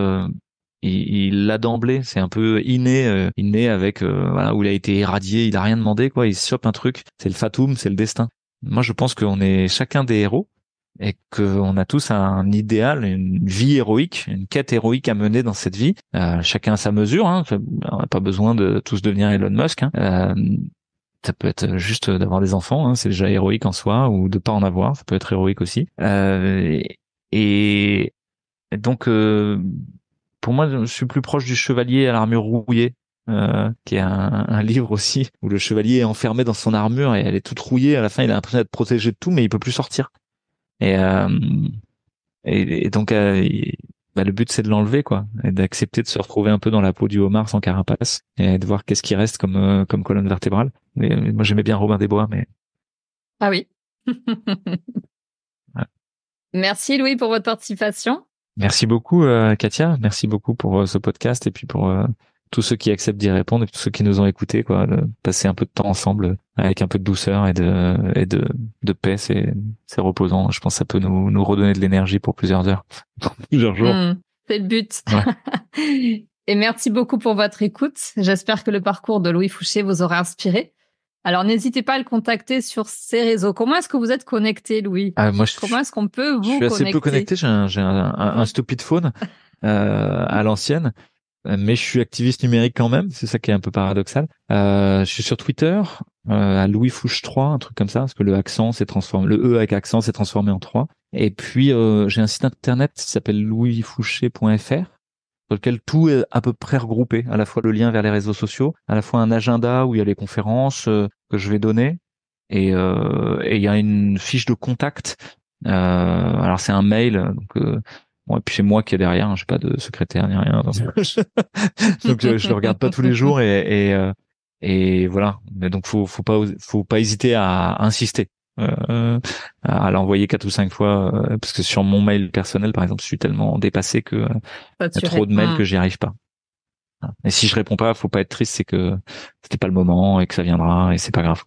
il l'a d'emblée, c'est un peu inné, inné avec où il a été irradié, il n'a rien demandé quoi, il chope un truc, c'est le fatum, c'est le destin. Moi je pense qu'on est chacun des héros et qu'on a tous un idéal, une vie héroïque, une quête héroïque à mener dans cette vie. Euh, chacun à sa mesure. Hein. On n'a pas besoin de tous devenir Elon Musk. Hein. Euh, ça peut être juste d'avoir des enfants, hein. c'est déjà héroïque en soi, ou de pas en avoir, ça peut être héroïque aussi. Euh, et donc, pour moi, je suis plus proche du chevalier à l'armure rouillée, qui est un, un, livre aussi où le chevalier est enfermé dans son armure et elle est toute rouillée. À la fin, il a l'impression d'être protégé de tout, mais il peut plus sortir. Euh, et, donc, euh, bah, le but c'est de l'enlever quoi, et d'accepter de se retrouver un peu dans la peau du homard sans carapace et de voir qu'est-ce qui reste comme euh, comme colonne vertébrale. moi j'aimais bien Robin des Bois, mais ah oui. Merci Louis pour votre participation. Merci beaucoup Katia, merci beaucoup pour ce podcast et puis pour tous ceux qui acceptent d'y répondre et tous ceux qui nous ont écoutés, quoi, passer un peu de temps ensemble avec un peu de douceur et de, de, paix, c'est, c'est reposant. Je pense que ça peut nous, redonner de l'énergie pour plusieurs heures, pour plusieurs jours. Hmm, c'est le but. et merci beaucoup pour votre écoute. J'espère que le parcours de Louis Fouché vous aura inspiré. Alors n'hésitez pas à le contacter sur ses réseaux. Comment est-ce que vous êtes connecté, Louis ah, Comment est-ce qu'on peut vous connecter Je suis assez peu connecté. J'ai un, stupide phone euh, à l'ancienne. Euh, mais je suis activiste numérique quand même, c'est ça qui est un peu paradoxal. Euh, je suis sur Twitter euh, à Louis Fouche 3, un truc comme ça, parce que le accent s'est transformé, le E avec accent s'est transformé en 3. Et puis euh, j'ai un site internet qui s'appelle louisfouché.fr sur lequel tout est à peu près regroupé, à la fois le lien vers les réseaux sociaux, à la fois un agenda où il y a les conférences euh, que je vais donner, et euh, il et y a une fiche de contact euh, alors c'est un mail, donc et puis c'est moi qui est derrière, hein, j'ai pas de secrétaire ni rien. Donc, euh, je, le regarde pas tous les jours et, et, euh, voilà. Mais donc faut faut pas faut pas hésiter à insister. Euh, à l'envoyer quatre ou cinq fois parce que sur mon mail personnel par exemple je suis tellement dépassé que euh, trop de mails que j'y arrive pas et si je réponds pas faut pas être triste c'est que c'était pas le moment et que ça viendra et c'est pas grave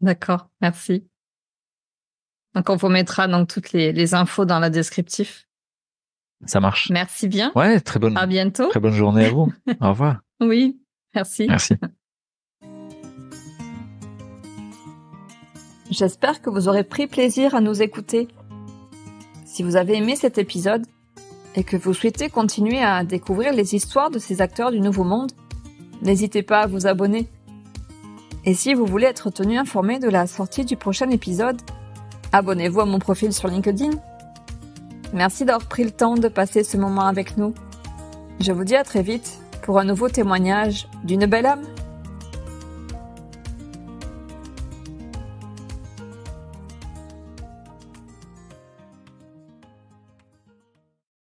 d'accord merci donc on vous mettra donc toutes les, les infos dans la descriptif ça marche. Merci bien. Ouais, très bonne. À bientôt. Très bonne journée à vous. Au revoir. Oui, merci. Merci. J'espère que vous aurez pris plaisir à nous écouter. Si vous avez aimé cet épisode et que vous souhaitez continuer à découvrir les histoires de ces acteurs du Nouveau Monde, n'hésitez pas à vous abonner. Et si vous voulez être tenu informé de la sortie du prochain épisode, abonnez-vous à mon profil sur LinkedIn Merci d'avoir pris le temps de passer ce moment avec nous. Je vous dis à très vite pour un nouveau témoignage d'une belle âme.